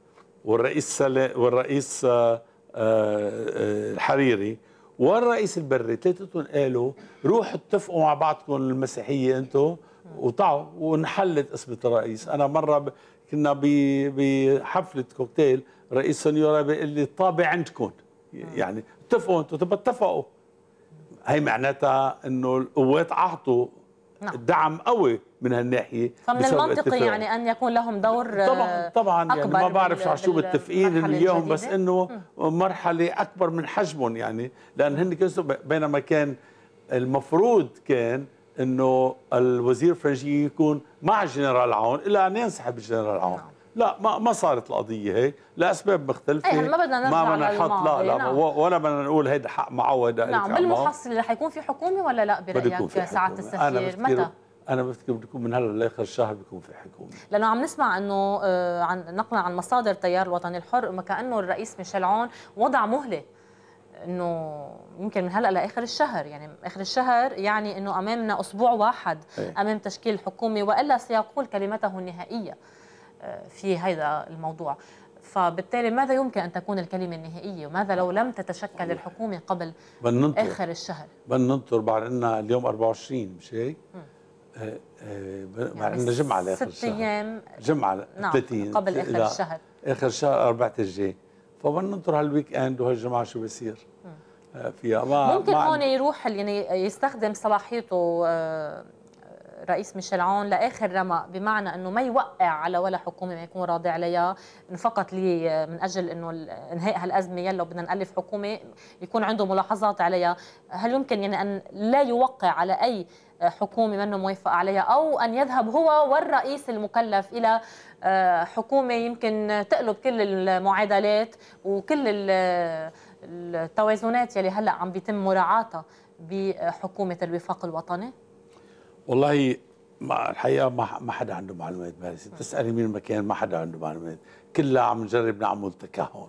والرئيس والرئيس آه آه، آه، الحريري والرئيس البري ثلاثتهم قالوا روحوا اتفقوا مع بعضكم المسيحيه انتم وطعوا وانحلت قسمه الرئيس انا مره ب... كنا بحفله كوكتيل رئيس سنيورا بيقول لي الطابه عندكم يعني اتفقوا انتم طب اتفقوا هي معناتها انه القوات اعطوا نعم. الدعم قوي من هالناحيه فمن المنطقي يعني ان يكون لهم دور آه، طبعا طبعا يعني أكبر يعني ما بعرف شو شو متفقين اليوم بس انه مرحله اكبر من حجمهم يعني لان هن بينما كان المفروض كان انه الوزير الفرنجي يكون مع الجنرال عون الا ان ينسحب الجنرال عون نعم. لا ما ما صارت القضيه هيك لاسباب مختلفه أيه ما بدنا نرجع ما بدنا نحط لا لا نعم. ولا بدنا نقول هيدا حق معوض نعم بالمحصله رح يكون في حكومه ولا لا برايك سعاده السفير متى؟ انا بفتكر بتكون من هلا لاخر الشهر بيكون في حكومه لانه عم نسمع انه آه، عن نقلا عن مصادر التيار الوطني الحر ما كانه الرئيس ميشيل عون وضع مهله انه يمكن من هلا لاخر الشهر يعني اخر الشهر يعني انه امامنا اسبوع واحد إيه. امام تشكيل الحكومه والا سيقول كلمته النهائيه في هذا الموضوع فبالتالي ماذا يمكن أن تكون الكلمة النهائية وماذا لو لم تتشكل الحكومة قبل بننطر. آخر الشهر بل ننطر بعد ان اليوم 24 مش هيك آه، آه، يعني بعد ان يعني عندنا جمعة لآخر الشهر ست أيام جمعة نعم 30 قبل آخر الشهر آخر شهر أربعة الجاي فبننطر هالويك اند وهالجمعة شو بصير آه، فيها ما ممكن هون يروح يعني يستخدم صلاحيته رئيس ميشيل عون لاخر رمق بمعنى انه ما يوقع على ولا حكومه ما يكون راضي عليها فقط لي من اجل انه انهاء هالازمه يلا بدنا نالف حكومه يكون عنده ملاحظات عليها هل يمكن يعني ان لا يوقع على اي حكومه منه موافقه عليها او ان يذهب هو والرئيس المكلف الى آه، حكومه يمكن تقلب كل المعادلات وكل التوازنات يلي هلا عم بيتم مراعاتها بحكومه الوفاق الوطني؟ والله ما الحقيقه ما حدا عنده معلومات بهالشيء تسالي مين المكان ما حدا عنده معلومات كلها عم نجرب نعمل تكهن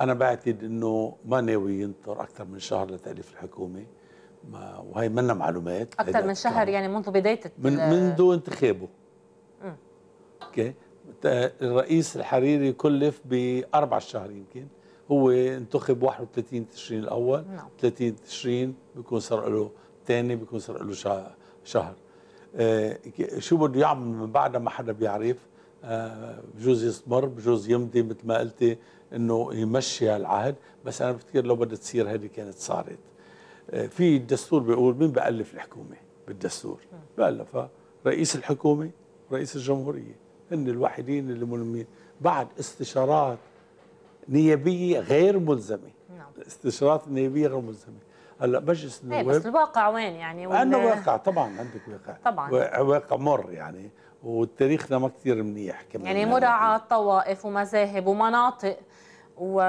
انا بعتقد انه ما ناوي ينطر اكثر من شهر لتاليف الحكومه ما وهي منا معلومات اكثر من شهر يعني منذ بدايه من منذ انتخابه اوكي الرئيس الحريري كلف باربع شهر يمكن هو انتخب 31 تشرين الاول نعم. 30 تشرين بيكون صار له ثاني بيكون صار له شهر آه، شو بده يعمل من بعدها ما حدا بيعرف آه، بجوز يستمر بجوز يمضي مثل ما قلتي انه يمشي العهد بس انا بفتكر لو بدها تصير هذه كانت صارت آه، في الدستور بيقول مين بألف الحكومه بالدستور بألفها رئيس الحكومه رئيس الجمهوريه هن الوحيدين اللي ملمين بعد استشارات نيابيه غير ملزمه نعم. نيابيه غير ملزمه هلا مجلس النواب إيه، بس الواقع وين يعني عندنا آه، واقع طبعا عندك واقع طبعا واقع مر يعني وتاريخنا ما كثير منيح كمان يعني, يعني مراعاة طوائف ومذاهب ومناطق و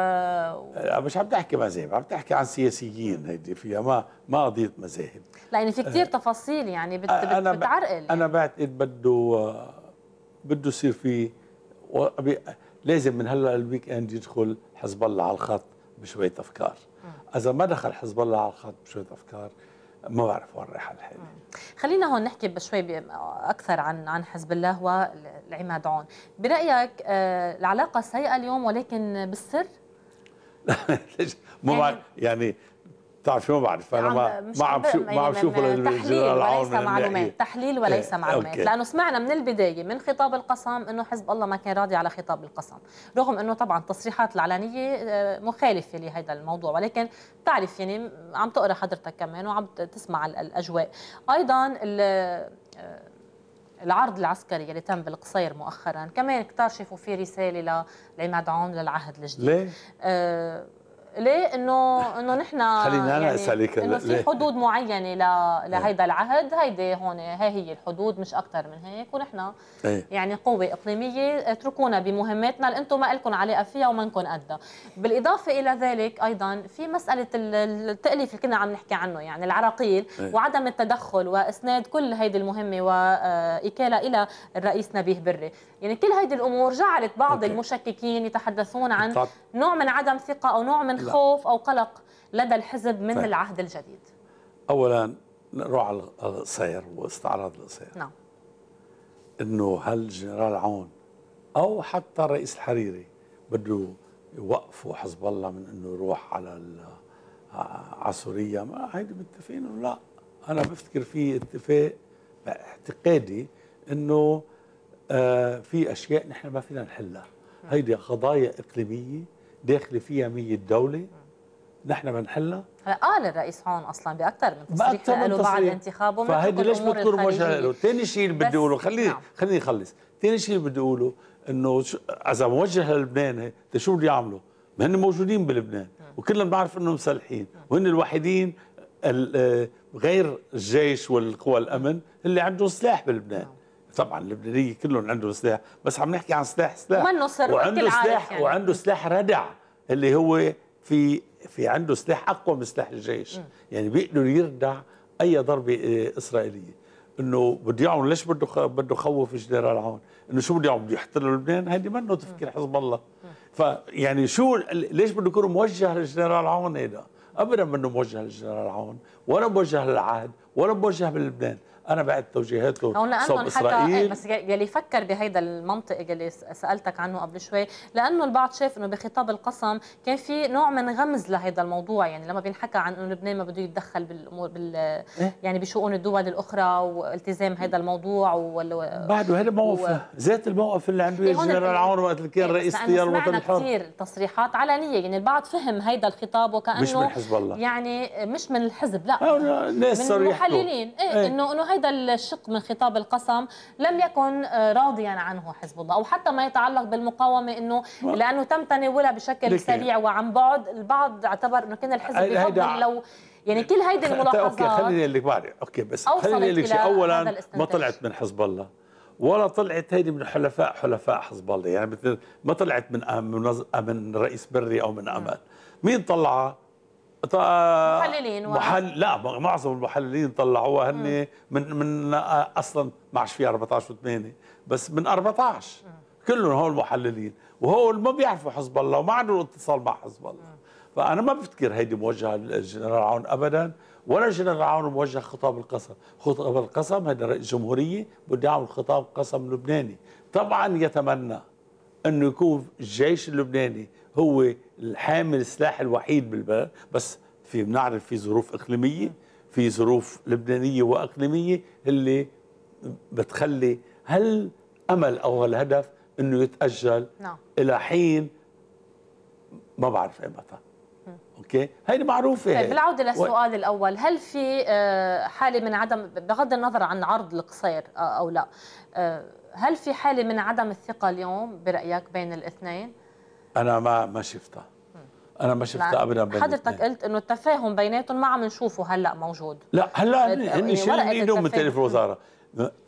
مش عم تحكي مذاهب عم تحكي عن سياسيين هيدي فيها ما ما قضيه مذاهب لا يعني في كثير أه تفاصيل يعني بت... أنا بتعرقل يعني. انا بعتقد بده بده يصير في لازم من هلا الويك اند يدخل حزب الله على الخط بشويه افكار اذا ما دخل حزب الله على الخط بشويه افكار ما بعرف وين رايحه الحاله خلينا هون نحكي بشوي اكثر عن عن حزب الله والعماد عون برايك آه، العلاقه سيئه اليوم ولكن بالسر ما يعني, يعني تعرفي ما بعرف انا نعم، ما ما عم شوف ما عم شوف تحليل وليس إيه، معلومات تحليل وليس معلومات لانه سمعنا من البدايه من خطاب القسم انه حزب الله ما كان راضي على خطاب القسم رغم انه طبعا التصريحات العلنيه آه، مخالفه لهذا الموضوع ولكن بتعرف يعني عم تقرا حضرتك كمان وعم تسمع الاجواء ايضا آه، العرض العسكري اللي تم بالقصير مؤخرا كمان كتار شافوا فيه رساله لعماد عون للعهد الجديد ليه؟ آه ليه انه انه نحن خليني انا يعني اسالك انه في حدود معينه ل... آه. لهيدا العهد هيدي هون هي هي الحدود مش اكثر من هيك ونحن إيه. يعني قوه اقليميه اتركونا بمهماتنا اللي انتم ما لكم علاقه فيها وما لكم قدها بالاضافه الى ذلك ايضا في مساله التاليف اللي كنا عم نحكي عنه يعني العراقيل إيه. وعدم التدخل واسناد كل هيدي المهمه واكاله آه، الى الرئيس نبيه بري يعني كل هيدي الامور جعلت بعض اوكي. المشككين يتحدثون عن طب. نوع من عدم ثقه او نوع من خوف أو قلق لدى الحزب من طيب. العهد الجديد أولا نروح على القصير واستعراض القصير نعم انه هل جنرال عون او حتى الرئيس الحريري بده يوقفوا حزب الله من انه يروح على على سوريا هيدي متفقين انه لا انا بفتكر في اتفاق اعتقادي انه آه في اشياء نحن ما فينا نحلها نعم. هيدي قضايا اقليميه داخل فيها 100 دوله نحن بنحلها هلا قال آه، الرئيس هون اصلا باكثر من تصريح له بعد انتخابه فهيدي ليش بتكون موجهه له؟ ثاني شيء اللي بدي اقوله خليني نعم. خليني اخلص، ثاني شيء اللي بدي اقوله انه اذا موجه للبنان شو بده يعملوا؟ ما هن موجودين بلبنان وكلنا بنعرف انهم مسلحين وهن الوحيدين آه، غير الجيش والقوى الامن اللي عندهم سلاح بلبنان نعم. طبعا اللبنانيه كلهم عندهم سلاح بس عم نحكي عن سلاح سلاح وعنده سلاح يعني. وعنده سلاح ردع اللي هو في في عنده سلاح اقوى من سلاح الجيش م. يعني بيقدر يردع اي ضربه آه، اسرائيليه انه بده يعمل ليش بده بده يخوف الجنرال عون انه شو بده يعمل بده يحتل لبنان هيدي منه تفكير حزب الله فيعني شو ليش بده يكون موجه للجنرال عون هذا ابدا منه موجه للجنرال عون ولا موجه للعهد ولا موجه بلبنان انا بعد توجيهاته صوب إيه، اسرائيل بس يلي فكر بهيدا المنطق يلي سالتك عنه قبل شوي لانه البعض شاف انه بخطاب القسم كان في نوع من غمز لهيدا الموضوع يعني لما بينحكى عن انه لبنان ما بده يتدخل بالامور بال إيه؟ يعني بشؤون الدول الاخرى والتزام هذا الموضوع وال... بعده هذا موقف و... ذات الموقف اللي عنده الجنرال عون وقت اللي كان إيه، رئيس تيار الوطن الحر كثير تصريحات علنيه يعني البعض فهم هيدا الخطاب وكانه مش من حزب الله يعني مش من الحزب لا ناس من المحللين ايه, إيه؟ انه انه هيدا الشق من خطاب القسم لم يكن آه، راضيا عنه حزب الله او حتى ما يتعلق بالمقاومه انه لانه تم تناولها بشكل سريع وعن بعد البعض اعتبر انه كان الحزب يفضل لو يعني كل هيدي الملاحظات اوكي خليني اللي بعد اوكي بس خليني اقول لك شيء اولا ما طلعت من حزب الله ولا طلعت هيدي من حلفاء حلفاء حزب الله يعني مثل ما طلعت من من رئيس بري او من امل نعم. مين طلعها آه، محللين محل لا معظم المحللين طلعوها هن من من آه، اصلا ما عادش في 14 و8 بس من 14 كلهم هول المحللين وهول ما بيعرفوا حزب الله وما عندهم اتصال مع حزب الله فانا ما بفتكر هيدي موجهه للجنرال عون ابدا ولا الجنرال عون موجه خطاب القسم خطاب القسم هذا رئيس جمهوريه بده يعمل خطاب قسم لبناني طبعا يتمنى انه يكون الجيش اللبناني هو الحامل السلاح الوحيد بالبلد بس في بنعرف في ظروف اقليميه في ظروف لبنانيه واقليميه اللي بتخلي هل امل او الهدف انه يتاجل نعم. الى حين ما بعرف ايمتى اوكي هيدي معروفه طيب بالعوده للسؤال و... الاول هل في آه، حاله من عدم بغض النظر عن عرض القصير آه، او لا آه، هل في حاله من عدم الثقه اليوم برايك بين الاثنين انا ما ما شفتها انا ما شفتها ابدا بين حضرتك قلت انه التفاهم بيناتهم ما عم نشوفه هلا موجود لا هلا هن شايلين ايدهم من تلف الوزاره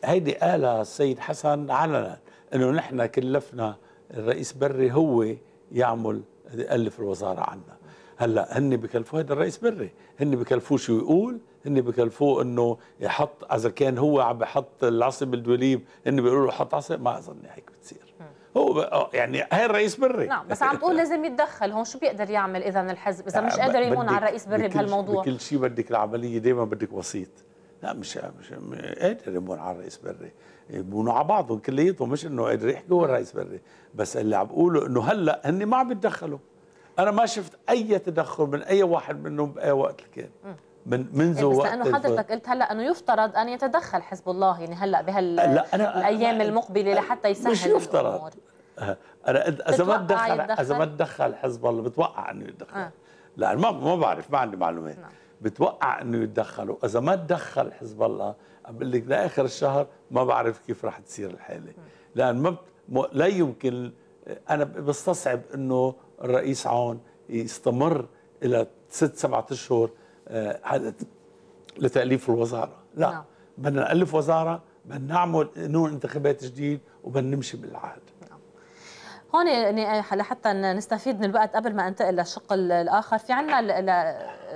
هيدي قالها السيد حسن علنا انه نحن كلفنا الرئيس بري هو يعمل يالف الوزاره عنا هلا هن بكلفوه هذا الرئيس بري هن بكلفوه شو يقول هن بكلفوه انه يحط اذا كان هو عم بحط العصب الدوليب هن بيقولوا له حط عصب ما اظن هيك بتصير هو آه، يعني هاي الرئيس بري نعم بس عم تقول لازم يتدخل هون شو بيقدر يعمل اذا الحزب اذا مش آه، قادر يمون على الرئيس بري بهالموضوع بكل شيء بدك العمليه دائما بدك وسيط لا مش مش قادر يمون على الرئيس بري يبونوا على بعضهم كليتهم مش انه قادر يحكوا نعم. الرئيس بري بس اللي عم بقوله انه هلا هن ما عم يتدخلوا انا ما شفت اي تدخل من اي واحد منهم باي وقت كان من منذ إيه، بس وقت لانه حضرتك قلت هلا انه يفترض ان يتدخل حزب الله يعني هلا بهالايام المقبله لحتى يسهل مش يفترض الأمور. أه، انا اذا ما تدخل اذا ما تدخل حزب الله بتوقع انه يتدخل آه. لا ما ما بعرف ما عندي معلومات نعم. بتوقع انه يتدخلوا اذا ما تدخل حزب الله بقول لك لاخر الشهر ما بعرف كيف رح تصير الحاله لان ما بت... لا يمكن انا بستصعب انه الرئيس عون يستمر الى ست سبعة اشهر آه، لتاليف الوزاره لا نعم. بدنا نالف وزاره بدنا نعمل نوع انتخابات جديد وبدنا نمشي بالعهد نعم. هون يعني، آه، لحتى نستفيد من الوقت قبل ما انتقل للشق الاخر في عندنا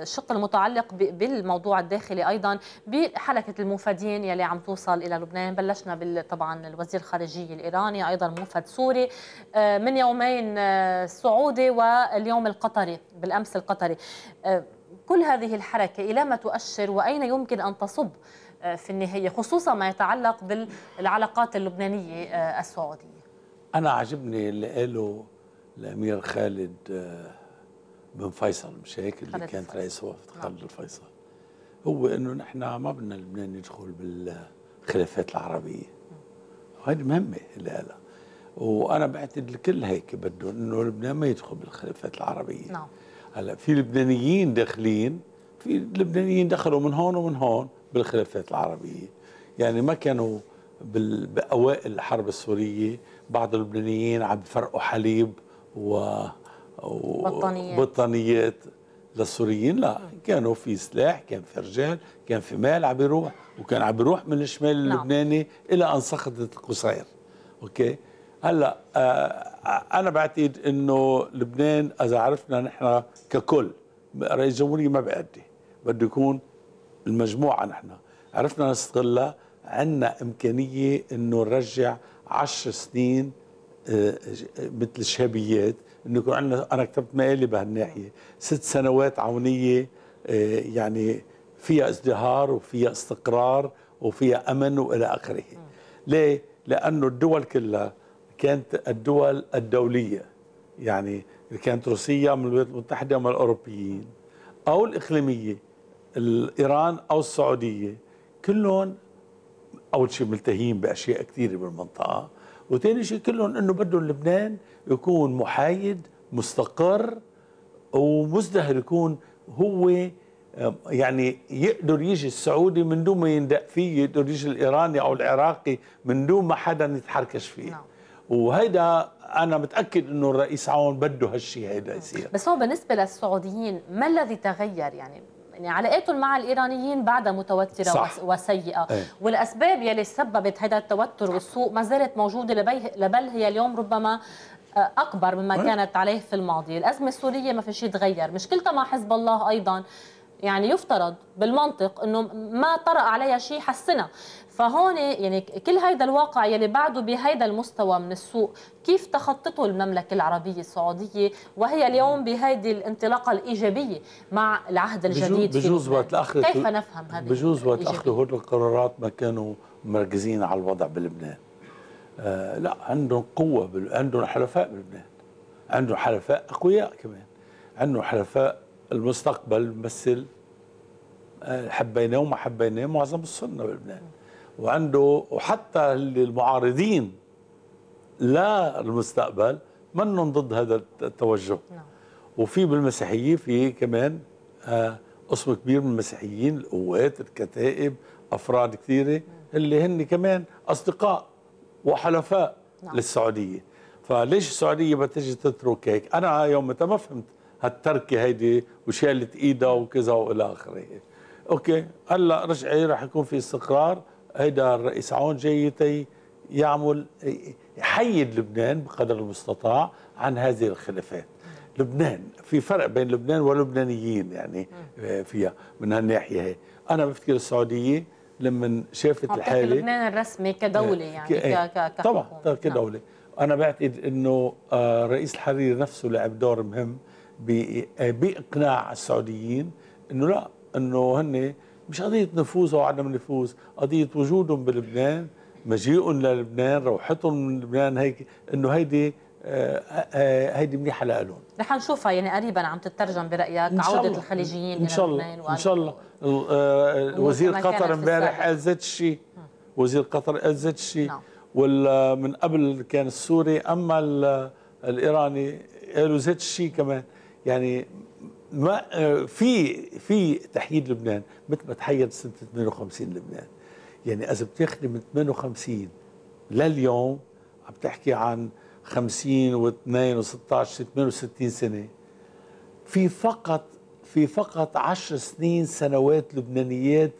الشق المتعلق بالموضوع الداخلي ايضا بحركه الموفدين يلي عم توصل الى لبنان بلشنا طبعا الوزير الخارجيه الايراني ايضا موفد سوري آه، من يومين السعودي واليوم القطري بالامس القطري كل هذه الحركة إلى ما تؤشر وأين يمكن أن تصب آه، في النهاية خصوصا ما يتعلق بالعلاقات اللبنانية آه، السعودية أنا عجبني اللي قاله الأمير خالد آه، بن فيصل مش هيك اللي كانت رئيس وفد نعم. خالد نعم. الفيصل هو انه نحن ما بدنا لبنان يدخل بالخلافات العربيه وهذه مهمه اللي قالها وانا بعتقد الكل هيك بده انه لبنان ما يدخل بالخلافات العربيه نعم هلا في لبنانيين داخلين في لبنانيين دخلوا من هون ومن هون بالخلافات العربيه يعني ما كانوا باوائل الحرب السوريه بعض اللبنانيين عم بفرقوا حليب و بطانيات بطانيات للسوريين لا كانوا في سلاح كان في رجال كان في مال عم يروح وكان عم يروح من الشمال نعم. اللبناني نعم. الى ان سقطت القصير اوكي هلا آه انا بعتقد انه لبنان اذا عرفنا نحن ككل رئيس جمهوريه ما بيأدي بده يكون المجموعه نحن عرفنا نستغلها عندنا امكانيه انه نرجع عشر سنين آه، مثل الشهابيات انه يكون عندنا انا كتبت مقالي بهالناحيه ست سنوات عونيه آه، يعني فيها ازدهار وفيها استقرار وفيها امن والى اخره ليه؟ لانه الدول كلها كانت الدول الدولية يعني اللي كانت روسيا من الولايات المتحدة ومن الأوروبيين أو الإقليمية إيران أو السعودية كلهم أول شيء ملتهيين بأشياء كثيرة بالمنطقة وثاني شيء كلهم أنه بدهم لبنان يكون محايد مستقر ومزدهر يكون هو يعني يقدر يجي السعودي من دون ما يندق فيه يقدر يجي الايراني او العراقي من دون ما حدا يتحركش فيه نعم. وهيدا انا متاكد انه الرئيس عون بده هالشيء هيدا يصير بس هو بالنسبه للسعوديين ما الذي تغير يعني يعني علاقاتهم مع الايرانيين بعدها متوتره صح. وسيئه ايه. والاسباب يلي سببت هذا التوتر والسوء ما زالت موجوده لبل هي اليوم ربما آه، اكبر مما ايه. كانت عليه في الماضي الازمه السوريه ما في شيء تغير مشكلتها مع حزب الله ايضا يعني يفترض بالمنطق انه ما طرأ عليها شيء حسنها فهون يعني كل هيدا الواقع يلي بعده بهيدا المستوى من السوق كيف تخطته المملكة العربية السعودية وهي اليوم بهيدي الانطلاقة الإيجابية مع العهد الجديد بجوز وقت الأخذ كيف نفهم هذا بجوز وقت أخذوا هدول القرارات ما كانوا مركزين على الوضع بلبنان آه لا عندهم قوة بل... عندهم حلفاء بلبنان عندهم حلفاء أقوياء كمان عندهم حلفاء المستقبل مثل آه، حبيناه وما حبيناه معظم السنة بلبنان وعنده وحتى المعارضين لا المستقبل منهم ضد هذا التوجه نعم. وفي بالمسيحية في كمان آه، قسم كبير من المسيحيين القوات الكتائب أفراد كثيرة اللي هن كمان أصدقاء وحلفاء نعم. للسعودية فليش السعودية بتجي تترك هيك أنا يوم ما فهمت هالتركة هيدي وشالت إيدها وكذا وإلى آخره أوكي هلا رجعي رح يكون في استقرار هيدا الرئيس عون جاي يعمل يحيد لبنان بقدر المستطاع عن هذه الخلافات لبنان في فرق بين لبنان واللبنانيين يعني آه، فيها من هالناحيه هي انا بفتكر السعوديه لما شافت الحاله لبنان الرسمي كدوله آه، يعني ك... آه، طبعا نعم. كدوله انا بعتقد انه رئيس الحريري نفسه لعب دور مهم باقناع السعوديين انه لا انه هن مش قضية نفوذ أو عدم نفوذ قضية وجودهم بلبنان مجيئهم للبنان روحتهم من لبنان هيك انه هيدي آه، آه، هيدي منيحه لهم رح نشوفها يعني قريبا عم تترجم برايك عوده الخليجيين ان شاء الله ان شاء الله وزير قطر امبارح قال ذات شيء وزير قطر قال ذات شيء نعم. ولا آه، من قبل كان السوري اما الايراني قالوا ذات شيء كمان يعني ما آه، في في تحييد لبنان مثل ما تحيد سنه 58 لبنان يعني اذا بتاخذي من 58 لليوم عم تحكي عن 50 و2 و16 68 سنه في فقط في فقط 10 سنين سنوات لبنانيات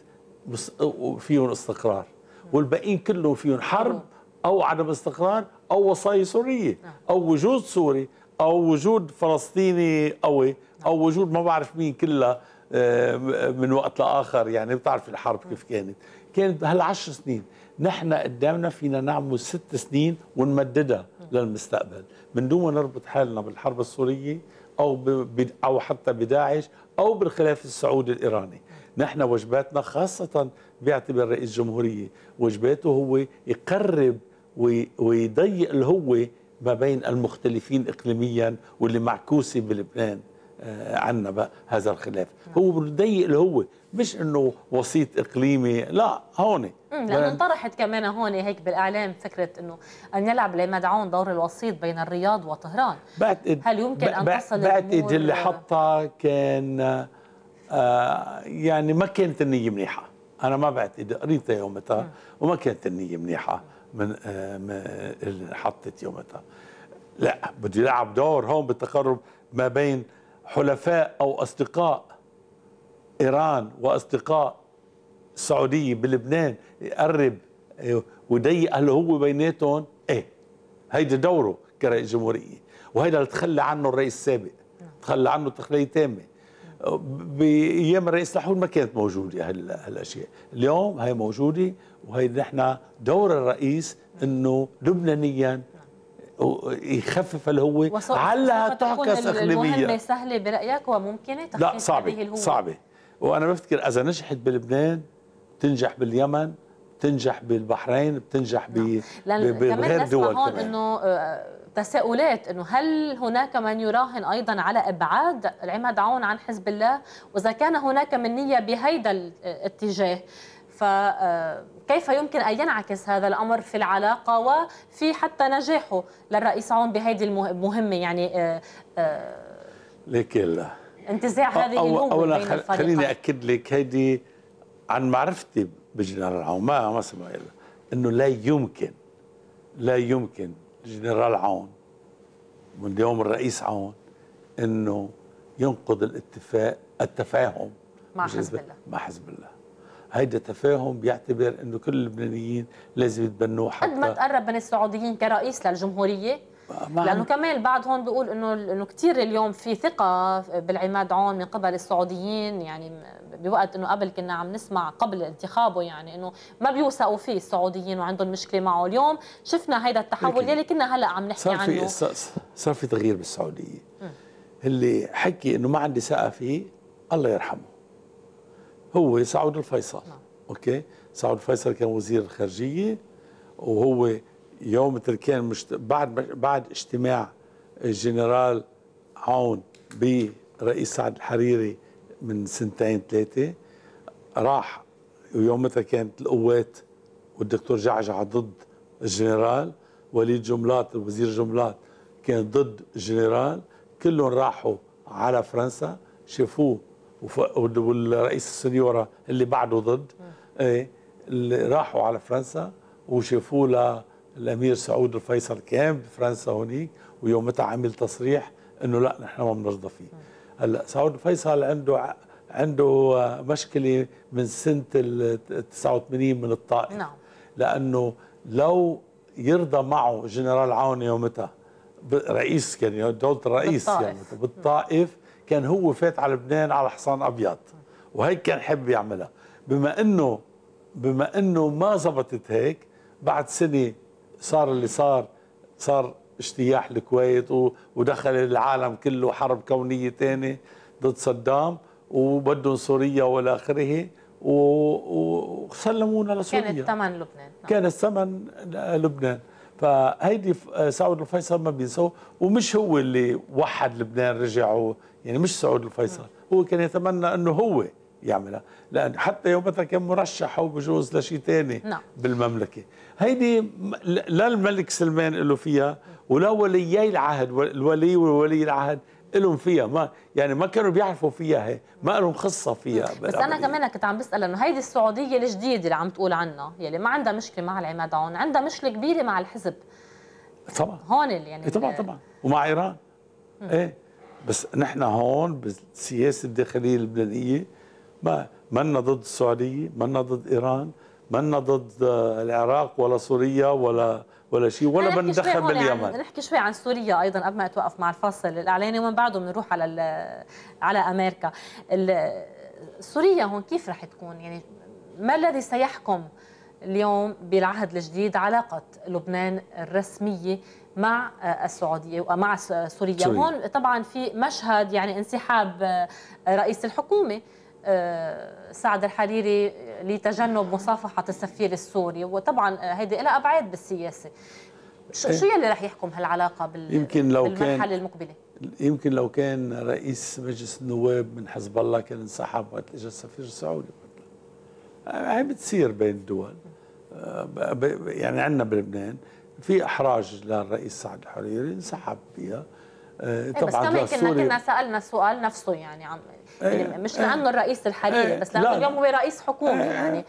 فيهم استقرار والباقيين كلهم فيهم حرب او عدم استقرار او وصايه سوريه نعم. او وجود سوري او وجود فلسطيني قوي او وجود ما بعرف مين كلها آه، من وقت لاخر يعني بتعرف الحرب كيف كانت كانت بهالعشر سنين نحن قدامنا فينا نعمل ست سنين ونمددها للمستقبل من دون ما نربط حالنا بالحرب السوريه او او حتى بداعش او بالخلاف السعودي الايراني نحن وجباتنا خاصه بيعتبر رئيس الجمهوريه وجباته هو يقرب ويضيق الهوه ما بين المختلفين اقليميا واللي معكوسه بلبنان آه، عنا بقى هذا الخلاف هو بضيق هو مش انه وسيط اقليمي لا هون لانه يعني انطرحت كمان هون هيك بالاعلام فكره انه ان يلعب لمدعون دور الوسيط بين الرياض وطهران بعتقد هل يمكن ان تصل بعتقد اللي حطها كان آه يعني ما كانت النيه منيحه انا ما بعتقد قريتها يومتها وما كانت النيه منيحه من آه اللي حطت يومتها لا بده يلعب دور هون بالتقرب ما بين حلفاء أو أصدقاء إيران وأصدقاء السعودية بلبنان يقرب إيه، ويضيق هل هو بيناتهم ايه هيدا دوره كرئيس جمهورية وهيدا اللي تخلى عنه الرئيس السابق نعم. تخلى عنه تخلية تامة بايام الرئيس لحول ما كانت موجوده هالاشياء، اليوم هي موجوده وهي نحن دور الرئيس انه لبنانيا يخفف الهوة علها تعكس إقليميا المهمة سهلة برأيك وممكنة لا صعبة صعبة وأنا بفتكر إذا نجحت بلبنان تنجح باليمن بتنجح بالبحرين بتنجح ب نعم. بغير دول هون كمان انه آه، تساؤلات انه هل هناك من يراهن ايضا على ابعاد العماد عون عن حزب الله واذا كان هناك من نيه بهيدا الاتجاه آه، فكيف يمكن أن ينعكس هذا الأمر في العلاقة وفي حتى نجاحه للرئيس عون بهذه المهمة يعني آه، آه، ليك لا انتزاع هذه الهوة أولا بين خليني أكد لك هيدي عن معرفتي بجنرال عون ما ما سمعت إلا أنه لا يمكن لا يمكن جنرال عون من يوم الرئيس عون أنه ينقض الاتفاق التفاهم مع حزب الله مع حزب الله هيدا تفاهم بيعتبر انه كل اللبنانيين لازم يتبنوه حتى قد ما تقرب من السعوديين كرئيس للجمهوريه لانه كمان بعد هون بيقول انه انه كثير اليوم في ثقه بالعماد عون من قبل السعوديين يعني بوقت انه قبل كنا عم نسمع قبل انتخابه يعني انه ما بيوثقوا فيه السعوديين وعندهم مشكله معه اليوم شفنا هيدا التحول يلي كنا هلا عم نحكي صار عنه صار في صار في تغيير بالسعوديه اللي حكي انه ما عندي ثقه فيه الله يرحمه هو سعود الفيصل نعم. اوكي سعود الفيصل كان وزير الخارجيه وهو يوم كان مشت... بعد بعد اجتماع الجنرال عون برئيس سعد الحريري من سنتين ثلاثه راح ويومتها كانت القوات والدكتور جعجع ضد الجنرال وليد جملات الوزير جملات كان ضد الجنرال كلهم راحوا على فرنسا شافوه والرئيس السنيورة اللي بعده ضد آه. إيه؟ اللي راحوا على فرنسا وشافوا الامير سعود الفيصل كان بفرنسا هونيك ويومتها عمل تصريح انه لا نحن ما بنرضى فيه هلا سعود الفيصل عنده عنده مشكله من سنه ال 89 من الطائف نعم لانه لو يرضى معه جنرال عون يومتها رئيس كان دوله الرئيس بالطائف. يعني بالطائف كان هو فات على لبنان على حصان ابيض وهيك كان حب يعملها بما انه بما انه ما زبطت هيك بعد سنه صار اللي صار صار اجتياح الكويت ودخل العالم كله حرب كونيه ثانيه ضد صدام وبدهم سوريا والى اخره وسلمونا لسوريا كان الثمن لبنان كان الثمن لبنان فهيدي آه، سعود الفيصل ما بينسوا ومش هو اللي وحد لبنان رجعوا يعني مش سعود الفيصل هو كان يتمنى انه هو يعملها لان حتى يومتها كان مرشح او بجوز لشيء ثاني نعم. بالمملكه هيدي لا الملك سلمان له فيها ولا وليي العهد الولي وولي العهد لهم فيها ما يعني ما كانوا بيعرفوا فيها هي ما لهم خصه فيها بس انا كمان كنت عم بسال انه هيدي السعوديه الجديده اللي عم تقول عنها يلي ما عندها مشكله مع العماد عون عندها مشكله كبيره مع الحزب طبعا هون يعني إيه، طبعا طبعا ومع ايران مم. ايه بس نحن هون بالسياسه الداخليه اللبنانيه ما منا ضد السعوديه منا ضد ايران منا ضد آه، العراق ولا سوريا ولا ولا شيء ولا بندخل باليمن يعني نحكي شوي عن سوريا ايضا قبل ما اتوقف مع الفاصل الاعلاني ومن بعده بنروح على على امريكا سوريا هون كيف رح تكون يعني ما الذي سيحكم اليوم بالعهد الجديد علاقة لبنان الرسمية مع السعودية ومع سوريا سوريا. هون طبعا في مشهد يعني انسحاب رئيس الحكومة آه، سعد الحريري لتجنب مصافحه السفير السوري وطبعا هذه آه، إلى ابعاد بالسياسه شو يلي رح يحكم هالعلاقه بال يمكن لو بالمرحله كان المقبله يمكن لو كان رئيس مجلس النواب من حزب الله كان انسحب وقت اجى السفير السعودي آه، هي بتصير بين الدول آه، يعني عندنا بلبنان في احراج للرئيس سعد الحريري انسحب فيها آه، إيه، طبعا بس كمان كنا كنا سالنا السؤال نفسه يعني عم آه، يعني مش آه، لانه الرئيس الحالي بس لانه لا اليوم هو رئيس حكومه يعني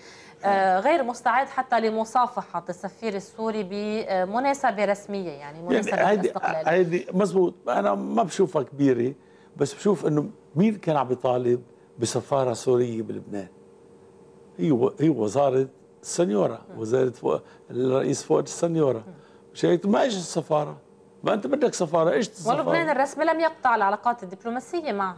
غير مستعد حتى لمصافحة السفير السوري بمناسبة رسمية يعني, يعني مناسبة يعني هيدي هيدي مزبوط أنا ما بشوفها كبيرة بس بشوف إنه مين كان عم يطالب بسفارة سورية بلبنان هي هي وزارة السنيورة وزارة فوق الرئيس فؤاد السنيورة مش هيك ما اجى السفارة ما انت بدك سفاره ايش السفاره ولبنان الرسمي لم يقطع العلاقات الدبلوماسيه مع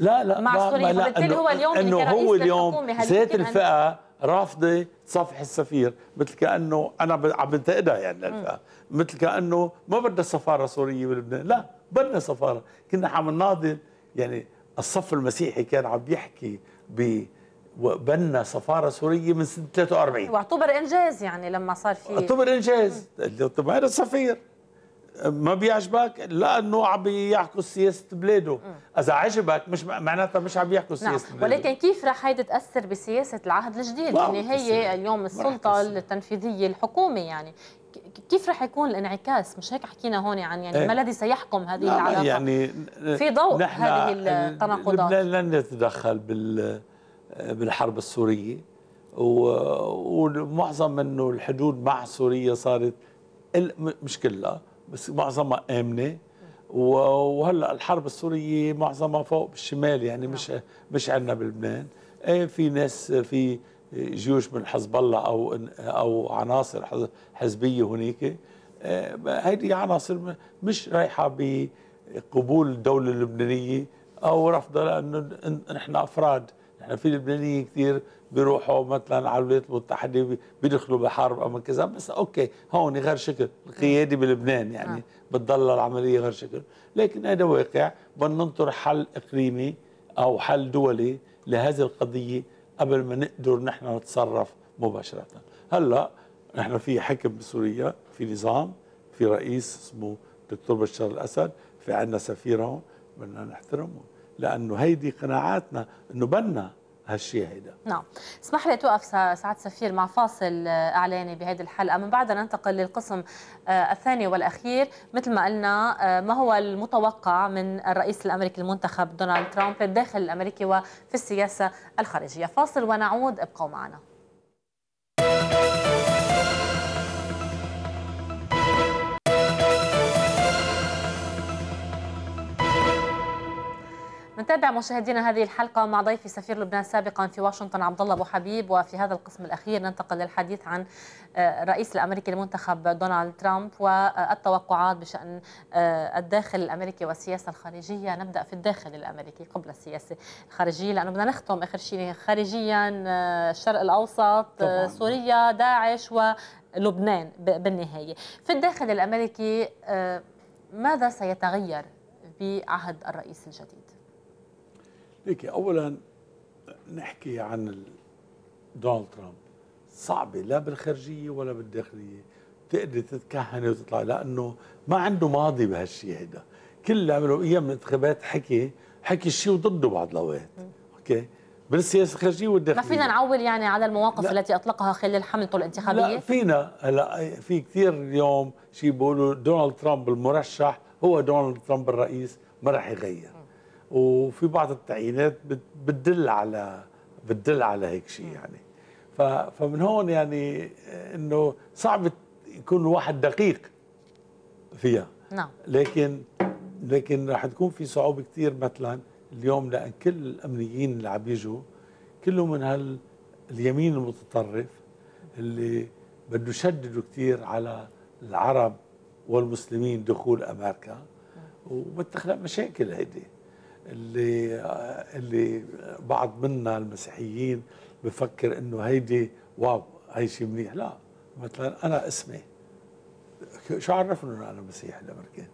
لا لا مع سوريا وبالتالي هو اليوم انه هو اليوم ذات الفئه رافضه تصافح السفير مثل كانه انا عم بنتقدها يعني للفئه مثل كانه ما بدنا سفاره سوريه بلبنان لا بدنا سفاره كنا عم نناضل يعني الصف المسيحي كان عم يحكي ب وبنى سفارة سورية من سنة 43 واعتبر إنجاز يعني لما صار في اعتبر إنجاز اللي هذا السفير ما بيعجبك لانه عم يحكوا سياسه بلاده اذا عجبك مش معناتها مش عم يحكوا نعم. سياسه نعم. بلاده ولكن كيف رح هيدي تاثر بسياسه العهد الجديد اللي يعني هي اليوم السلطه التنفيذيه الحكومه يعني كيف رح يكون الانعكاس مش هيك حكينا هون عن يعني, يعني إيه. ما الذي سيحكم هذه العلاقه يعني في ضوء هذه التناقضات لن نتدخل بال بالحرب السوريه ومعظم انه الحدود مع سوريا صارت مش كلها بس معظمها امنه وهلا الحرب السوريه معظمها فوق بالشمال يعني مش نعم. مش عندنا بلبنان ايه في ناس في جيوش من حزب الله او او عناصر حزبيه هناك إيه، هيدي عناصر مش رايحه بقبول الدوله اللبنانيه او رفضها لانه نحن افراد احنا يعني في لبنانيين كثير بيروحوا مثلا على الولايات المتحده بيدخلوا بحرب او كذا بس اوكي هون غير شكل القياده بلبنان يعني آه. بتضل العمليه غير شكل لكن هذا واقع بدنا ننطر حل اقليمي او حل دولي لهذه القضيه قبل ما نقدر نحن نتصرف مباشره هلا نحن في حكم بسوريا في نظام في رئيس اسمه دكتور بشار الاسد في عندنا سفيره هون بدنا نحترمه لانه هيدي قناعاتنا انه بدنا هالشيء هيدا نعم اسمح لي توقف سعد سفير مع فاصل آه، اعلاني بهذه الحلقه من بعدها ننتقل للقسم آه، الثاني والاخير مثل ما قلنا آه، ما هو المتوقع من الرئيس الامريكي المنتخب دونالد ترامب الداخل الامريكي وفي السياسه الخارجيه فاصل ونعود ابقوا معنا نتابع مشاهدينا هذه الحلقة مع ضيفي سفير لبنان سابقا في واشنطن عبد الله أبو حبيب وفي هذا القسم الأخير ننتقل للحديث عن الرئيس آه، الأمريكي المنتخب دونالد ترامب والتوقعات بشأن آه، الداخل الأمريكي والسياسة الخارجية نبدأ في الداخل الأمريكي قبل السياسة الخارجية لأنه بدنا نختم آخر شيء خارجيا آه، الشرق الأوسط طبعا. سوريا داعش ولبنان بالنهاية في الداخل الأمريكي ماذا سيتغير بعهد الرئيس الجديد؟ ليكي اولا نحكي عن دونالد ترامب صعبة لا بالخارجية ولا بالداخلية تقدر تتكهن وتطلع لأنه ما عنده ماضي بهالشيء هيدا كل اللي عملوا ايام الانتخابات حكي حكي الشيء وضده بعض الأوقات أوكي بالسياسة الخارجية والداخلية ما فينا نعول يعني على المواقف لا. التي أطلقها خلال حملته الانتخابية لا فينا هلا في كثير اليوم شيء بيقولوا دونالد ترامب المرشح هو دونالد ترامب الرئيس ما راح يغير وفي بعض التعيينات بتدل على بتدل على هيك شيء يعني فمن هون يعني آه، انه صعب يكون الواحد دقيق فيها نعم لكن لكن رح تكون في صعوبه كثير مثلا اليوم لان كل الامنيين اللي عم يجوا كلهم من هال اليمين المتطرف اللي بده يشددوا كثير على العرب والمسلمين دخول امريكا وبتخلق مشاكل هيدي اللي اللي بعض منا المسيحيين بفكر انه هيدي واو هي شيء منيح لا مثلا انا اسمي شو عرفني انه انا مسيحي الامريكان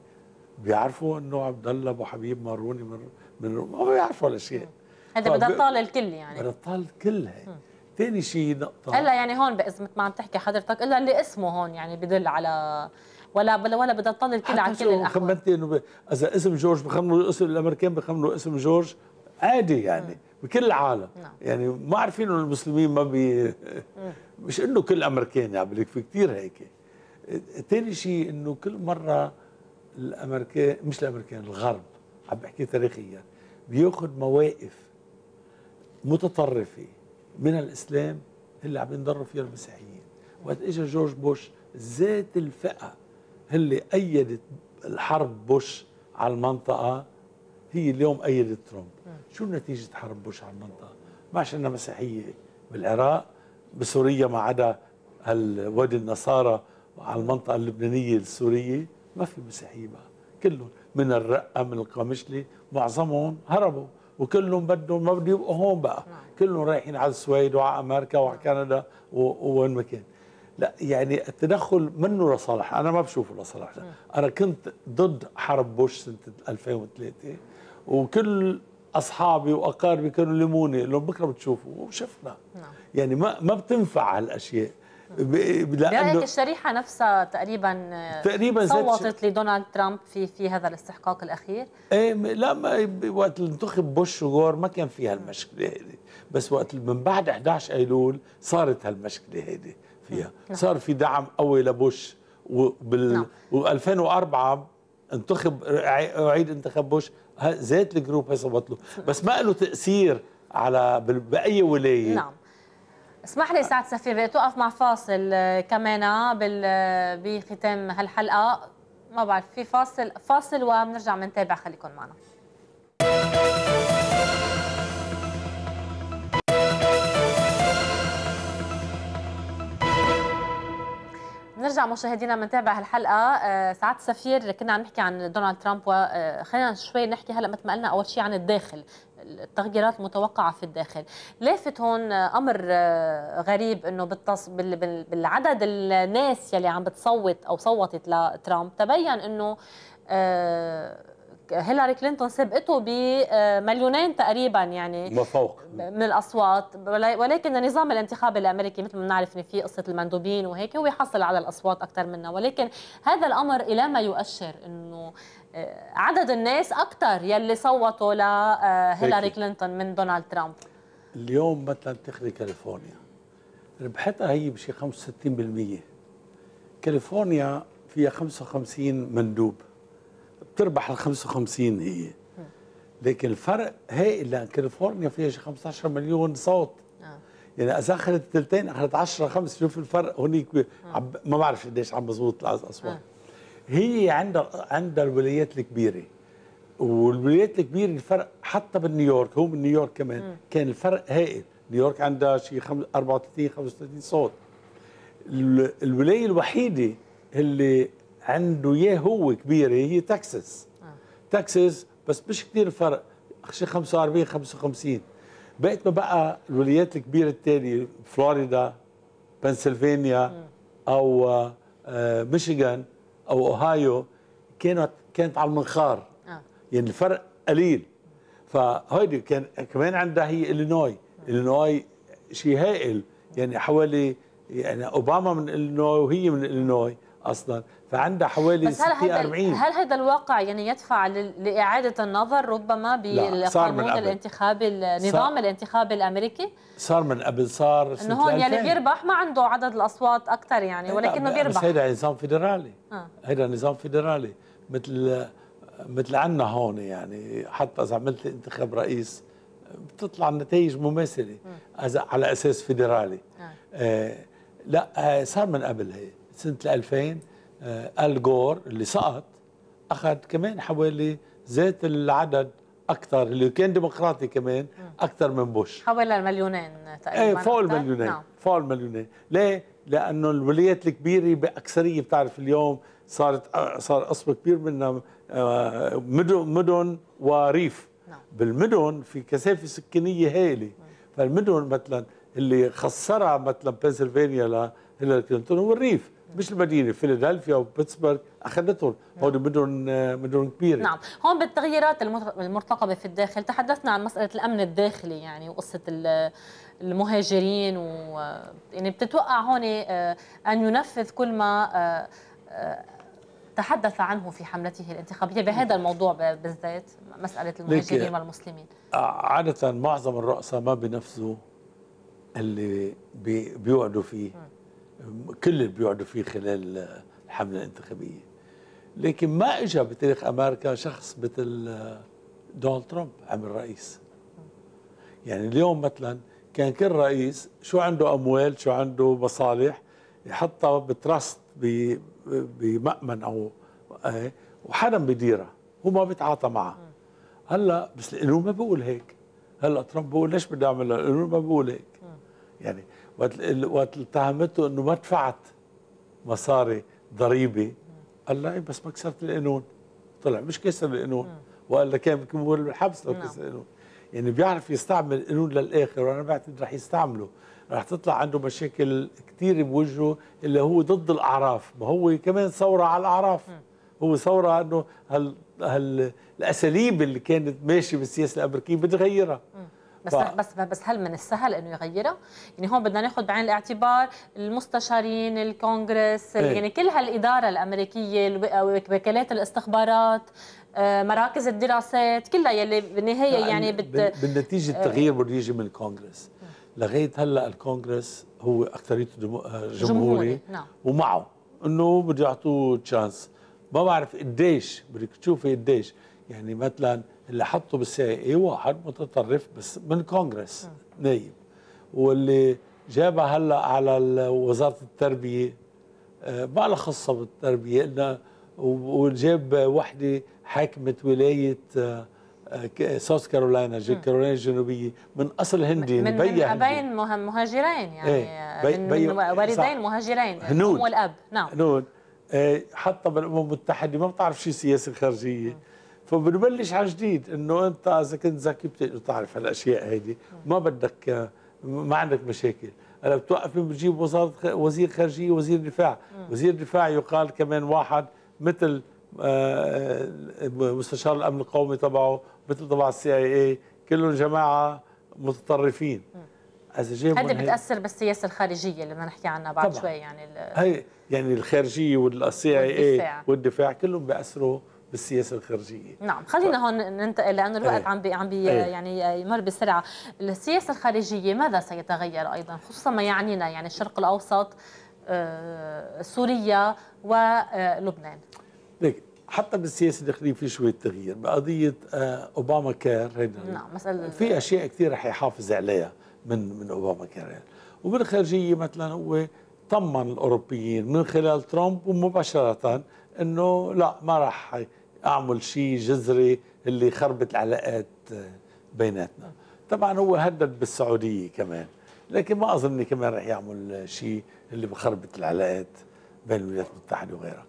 بيعرفوا انه عبد الله ابو حبيب ماروني من من ما بيعرفوا ولا شيء هذا طيب، بدها تطال الكل يعني بدها تطال الكل هي ثاني شيء نقطه هلا يعني هون مثل ما عم تحكي حضرتك الا اللي اسمه هون يعني بدل على ولا بلا ولا بدها تطلل كده على كل الاحوال خمنتي انه اذا اسم جورج بخمنوا اسم الامريكان بخمنوا اسم جورج عادي يعني مم. بكل العالم نعم. يعني ما عارفين انه المسلمين ما بي مش انه كل امريكان يعني لك في كثير هيك ثاني شيء انه كل مره الامريكان مش الامريكان الغرب عم بحكي تاريخيا بياخذ مواقف متطرفه من الاسلام اللي عم ينضروا فيها المسيحيين وقت اجى جورج بوش ذات الفئه اللي أيدت الحرب بوش على المنطقة هي اليوم أيدت ترامب شو نتيجة حرب بوش على المنطقة ما عشان مسيحية بالعراق بسوريا ما عدا هالوادي النصارى على المنطقة اللبنانية السورية ما في مسيحية بقى كلهم من الرقة من القمشلي معظمهم هربوا وكلهم بدهم ما بده يبقوا هون بقى نعم. كلهم رايحين على السويد وعلى أمريكا وعلى كندا ووين ما كان لا يعني التدخل منه لصالح انا ما بشوفه لصالح انا كنت ضد حرب بوش سنه 2003 وكل اصحابي واقاربي كانوا لموني لهم بكره بتشوفوا وشفنا نعم. يعني ما ما بتنفع هالاشياء نعم. لانه الشريحه نفسها تقريبا آه، تقريبا صوتت لدونالد ترامب في في هذا الاستحقاق الاخير ايه لا ما وقت انتخب بوش وغور ما كان في هالمشكله هذه بس وقت من بعد 11 ايلول صارت هالمشكله هذه فيها صار في دعم قوي لبوش نعم. وبال و2004 انتخب اعيد انتخاب بوش زيت الجروب هسه بطلوا نعم. بس ما له تاثير على باي ولايه نعم اسمح لي سعد سفير بدي توقف مع فاصل آه، كمان آه، بال آه، بختام هالحلقه ما بعرف في فاصل فاصل وبنرجع بنتابع خليكم معنا نرجع مشاهدينا بنتابع هالحلقه آه، سعاده السفير كنا عم نحكي عن دونالد ترامب وخلينا آه، شوي نحكي هلا مثل ما قلنا اول شيء عن الداخل التغييرات المتوقعه في الداخل لافت هون آه، امر غريب انه بالتص... بال... بالعدد الناس يلي عم بتصوت او صوتت لترامب تبين انه هيلاري كلينتون سبقته بمليونين تقريبا يعني ما فوق من الاصوات ولكن نظام الانتخاب الامريكي مثل ما بنعرف ان في قصه المندوبين وهيك هو يحصل على الاصوات اكثر منا ولكن هذا الامر الى ما يؤشر انه آه، عدد الناس اكثر يلي صوتوا لهيلاري آه، كلينتون من دونالد ترامب اليوم مثلا تاخذي كاليفورنيا ربحتها هي بشي 65% كاليفورنيا فيها 55 مندوب بتربح ال 55 هي لكن الفرق هائل لان كاليفورنيا فيها شي 15 مليون صوت آه. يعني اذا اخذت الثلثين اخذت 10 5 شوف الفرق هونيك آه. ما بعرف قديش عم بزبط الاصوات آه. هي عندها عندها الولايات الكبيره والولايات الكبيره الفرق حتى بالنيويورك هو نيويورك كمان م. كان الفرق هائل نيويورك عندها شي 34 35 صوت الولايه الوحيده اللي عنده ياه هو كبيره هي تكساس آه. تكساس بس مش كثير فرق شي 45 55 بقيت ما بقى الولايات الكبيره التاليه فلوريدا بنسلفانيا او آه ميشيغان او اوهايو كانت كانت على المنخار آه. يعني الفرق قليل فهيدي كان كمان عندها هي الينوي آه. الينوي شيء هائل يعني حوالي يعني اوباما من الينوي وهي من الينوي اصلا فعندها حوالي 60 هل هذا الواقع يعني يدفع لاعاده النظر ربما بالقانون الانتخابي النظام الانتخابي الامريكي صار من قبل صار انه هون يلي يعني بيربح ما عنده عدد الاصوات اكثر يعني إيه، ولكنه بيربح بس هيدا نظام فيدرالي آه. هيدا نظام فيدرالي مثل مثل عنا هون يعني حتى اذا عملت انتخاب رئيس بتطلع النتائج مماثله على اساس فيدرالي آه. آه لا آه صار من قبل هي سنة 2000 آه، آل جور اللي سقط أخذ كمان حوالي ذات العدد أكثر اللي كان ديمقراطي كمان أكثر من بوش حوالي المليونين تقريبا ايه فوق المليونين نعم. فوق المليونين ليه؟ لأنه الولايات الكبيرة بأكثرية بتعرف اليوم صارت آه، صار قسم كبير منها آه، مدن مدن وريف نعم. بالمدن في كثافة سكانية هائلة فالمدن مثلا اللي خسرها مثلا بنسلفانيا لهيلاري كلينتون هو الريف مش المدينه فيلادلفيا وبيتسبرغ اخذتهم هون بدهم آه، بدهم كبيره نعم هون بالتغييرات المرتقبه في الداخل تحدثنا عن مساله الامن الداخلي يعني وقصه المهاجرين و يعني بتتوقع هون آه، ان ينفذ كل ما آه، تحدث عنه في حملته الانتخابيه بهذا الموضوع بالذات مساله المهاجرين والمسلمين عاده معظم الرؤساء ما بينفذوا اللي بيوعدوا فيه م. كل اللي بيقعدوا فيه خلال الحمله الانتخابيه لكن ما اجى بتاريخ امريكا شخص مثل دونالد ترامب عمل رئيس يعني اليوم مثلا كان كل رئيس شو عنده اموال شو عنده مصالح يحطها بتراست بمأمن او إيه، وحدا بديرها هو ما بيتعاطى معها هلا بس القانون ما بيقول هيك هلا ترامب بيقول ليش بدي اعمل القانون ما بيقول هيك يعني وقت اتهمته انه ما دفعت مصاري ضريبه قال لا إيه، بس ما كسرت القانون طلع مش كسر القانون والا إيه، كان ممكن يمر بالحبس لو نعم. كسر القانون يعني بيعرف يستعمل القانون للاخر وانا بعتقد رح يستعمله رح تطلع عنده مشاكل كثير بوجهه اللي هو ضد الاعراف ما هو كمان ثوره على الاعراف هو ثوره انه هال هالاساليب الاساليب اللي كانت ماشيه بالسياسه الامريكيه بتغيرها يغيرها بس ف... بس بس هل من السهل انه يغيرها؟ يعني هون بدنا ناخذ بعين الاعتبار المستشارين، الكونغرس، إيه؟ يعني كل هالاداره الامريكيه، وكالات الاستخبارات، آه، مراكز الدراسات، كلها يلي بالنهايه يعني بت... بالنتيجه آه، التغيير بده يجي من الكونغرس. لغايه هلا الكونغرس هو اكثريته آه، جمهوري, جمهوري. نعم. ومعه انه بده يعطوه تشانس ما بعرف قديش بدك تشوفي قديش يعني مثلا اللي حطه بالسي اي واحد متطرف بس من كونغرس آه. نايب واللي جابها هلا على وزاره التربيه آه، ما لها خصه بالتربيه قلنا وجاب وحده حاكمه ولايه آه، ساوث كارولاينا كارولاينا الجنوبيه من اصل هندي من, من ابين مهاجرين يعني ايه من, والدين مهاجرين الام والاب نعم هنود إيه، حتى بالامم المتحده ما بتعرف شو السياسه الخارجيه م. فبنبلش على جديد انه انت اذا كنت ذكي بتقدر تعرف هالاشياء هيدي ما بدك ما عندك مشاكل هلا بتوقف بتجيب وزاره وزير خارجيه وزير دفاع وزير دفاع يقال كمان واحد مثل آه، مستشار الامن القومي تبعه مثل تبع السي اي اي كلهم جماعه متطرفين اذا جايبهم قد بتاثر بالسياسه الخارجيه اللي بدنا نحكي عنها بعد طبعا. شوي يعني هي يعني الخارجيه والسي اي اي والدفاع كلهم بياثروا بالسياسه الخارجيه نعم خلينا ف... هون ننتقل لانه الوقت إيه. عم عم بي أيه. يعني آه، يمر بسرعه السياسه الخارجيه ماذا سيتغير ايضا خصوصا ما يعنينا يعني الشرق الاوسط آه، سوريا ولبنان آه، ليك حتى بالسياسه الداخليه في شويه تغيير بقضيه اوباما كير نعم مساله في اشياء كثير رح يحافظ عليها من من اوباما كير وبالخارجيه مثلا هو طمن الاوروبيين من خلال ترامب ومباشره انه لا ما راح اعمل شيء جذري اللي خربت العلاقات بيناتنا طبعا هو هدد بالسعوديه كمان لكن ما اظن كمان رح يعمل شيء اللي بخربت العلاقات بين الولايات المتحده وغيرها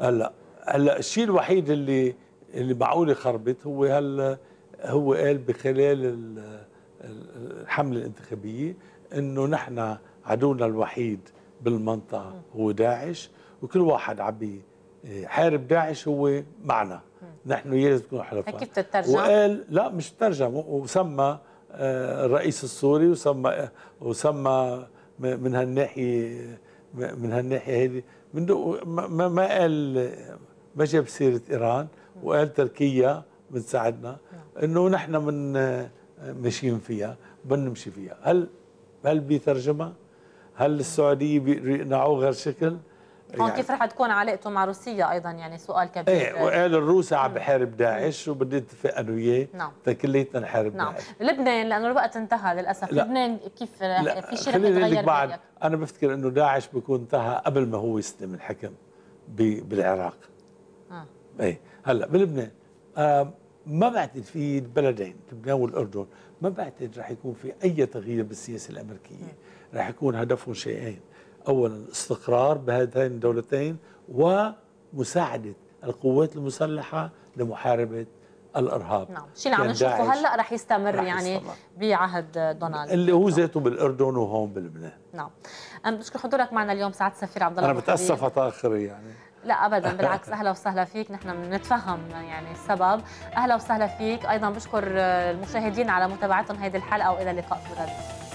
هلا هلا الشيء الوحيد اللي اللي معقول يخربط هو هلا هو قال بخلال الحمله الانتخابيه انه نحن عدونا الوحيد بالمنطقه هو داعش وكل واحد عم حارب داعش هو معنا نحن يجب تكون حلفاء هيك بتترجم وقال لا مش ترجم وسمى آه، الرئيس السوري وسمى وسمى من هالناحيه من هالناحيه هذه من ما, ما قال ما جاب سيره ايران وقال تركيا بتساعدنا نعم. انه نحن من آه، ماشيين فيها بنمشي فيها هل هل بيترجمها؟ هل السعوديه بيقدروا يقنعوه غير شكل؟ هون يعني كيف رح تكون علاقته مع روسيا ايضا يعني سؤال كبير ايه وقال الروس عم بحارب داعش وبدي اتفق انا وياه نعم فكليتنا نحارب نعم داعش لبنان لانه الوقت انتهى للاسف لا. لبنان كيف لا. في شيء رح يتغير بعد رأيك. انا بفتكر انه داعش بيكون انتهى قبل ما هو يستلم الحكم بالعراق آه. ايه هلا بلبنان آه ما بعتقد في البلدين لبنان والاردن ما بعتقد رح يكون في اي تغيير بالسياسه الامريكيه رح يكون هدفهم شيئين أولا استقرار بهاتين الدولتين ومساعدة القوات المسلحة لمحاربة الارهاب نعم شيء اللي عم نشوفه هلا رح يستمر رح يعني بعهد دونالد اللي هو ذاته بالاردن وهون بلبنان نعم انا بشكر حضورك معنا اليوم سعد السفير عبد الله انا بتاسف اتاخر يعني لا ابدا بالعكس اهلا وسهلا فيك نحن بنتفهم يعني السبب اهلا وسهلا فيك ايضا بشكر المشاهدين على متابعتهم هذه الحلقه والى اللقاء في غد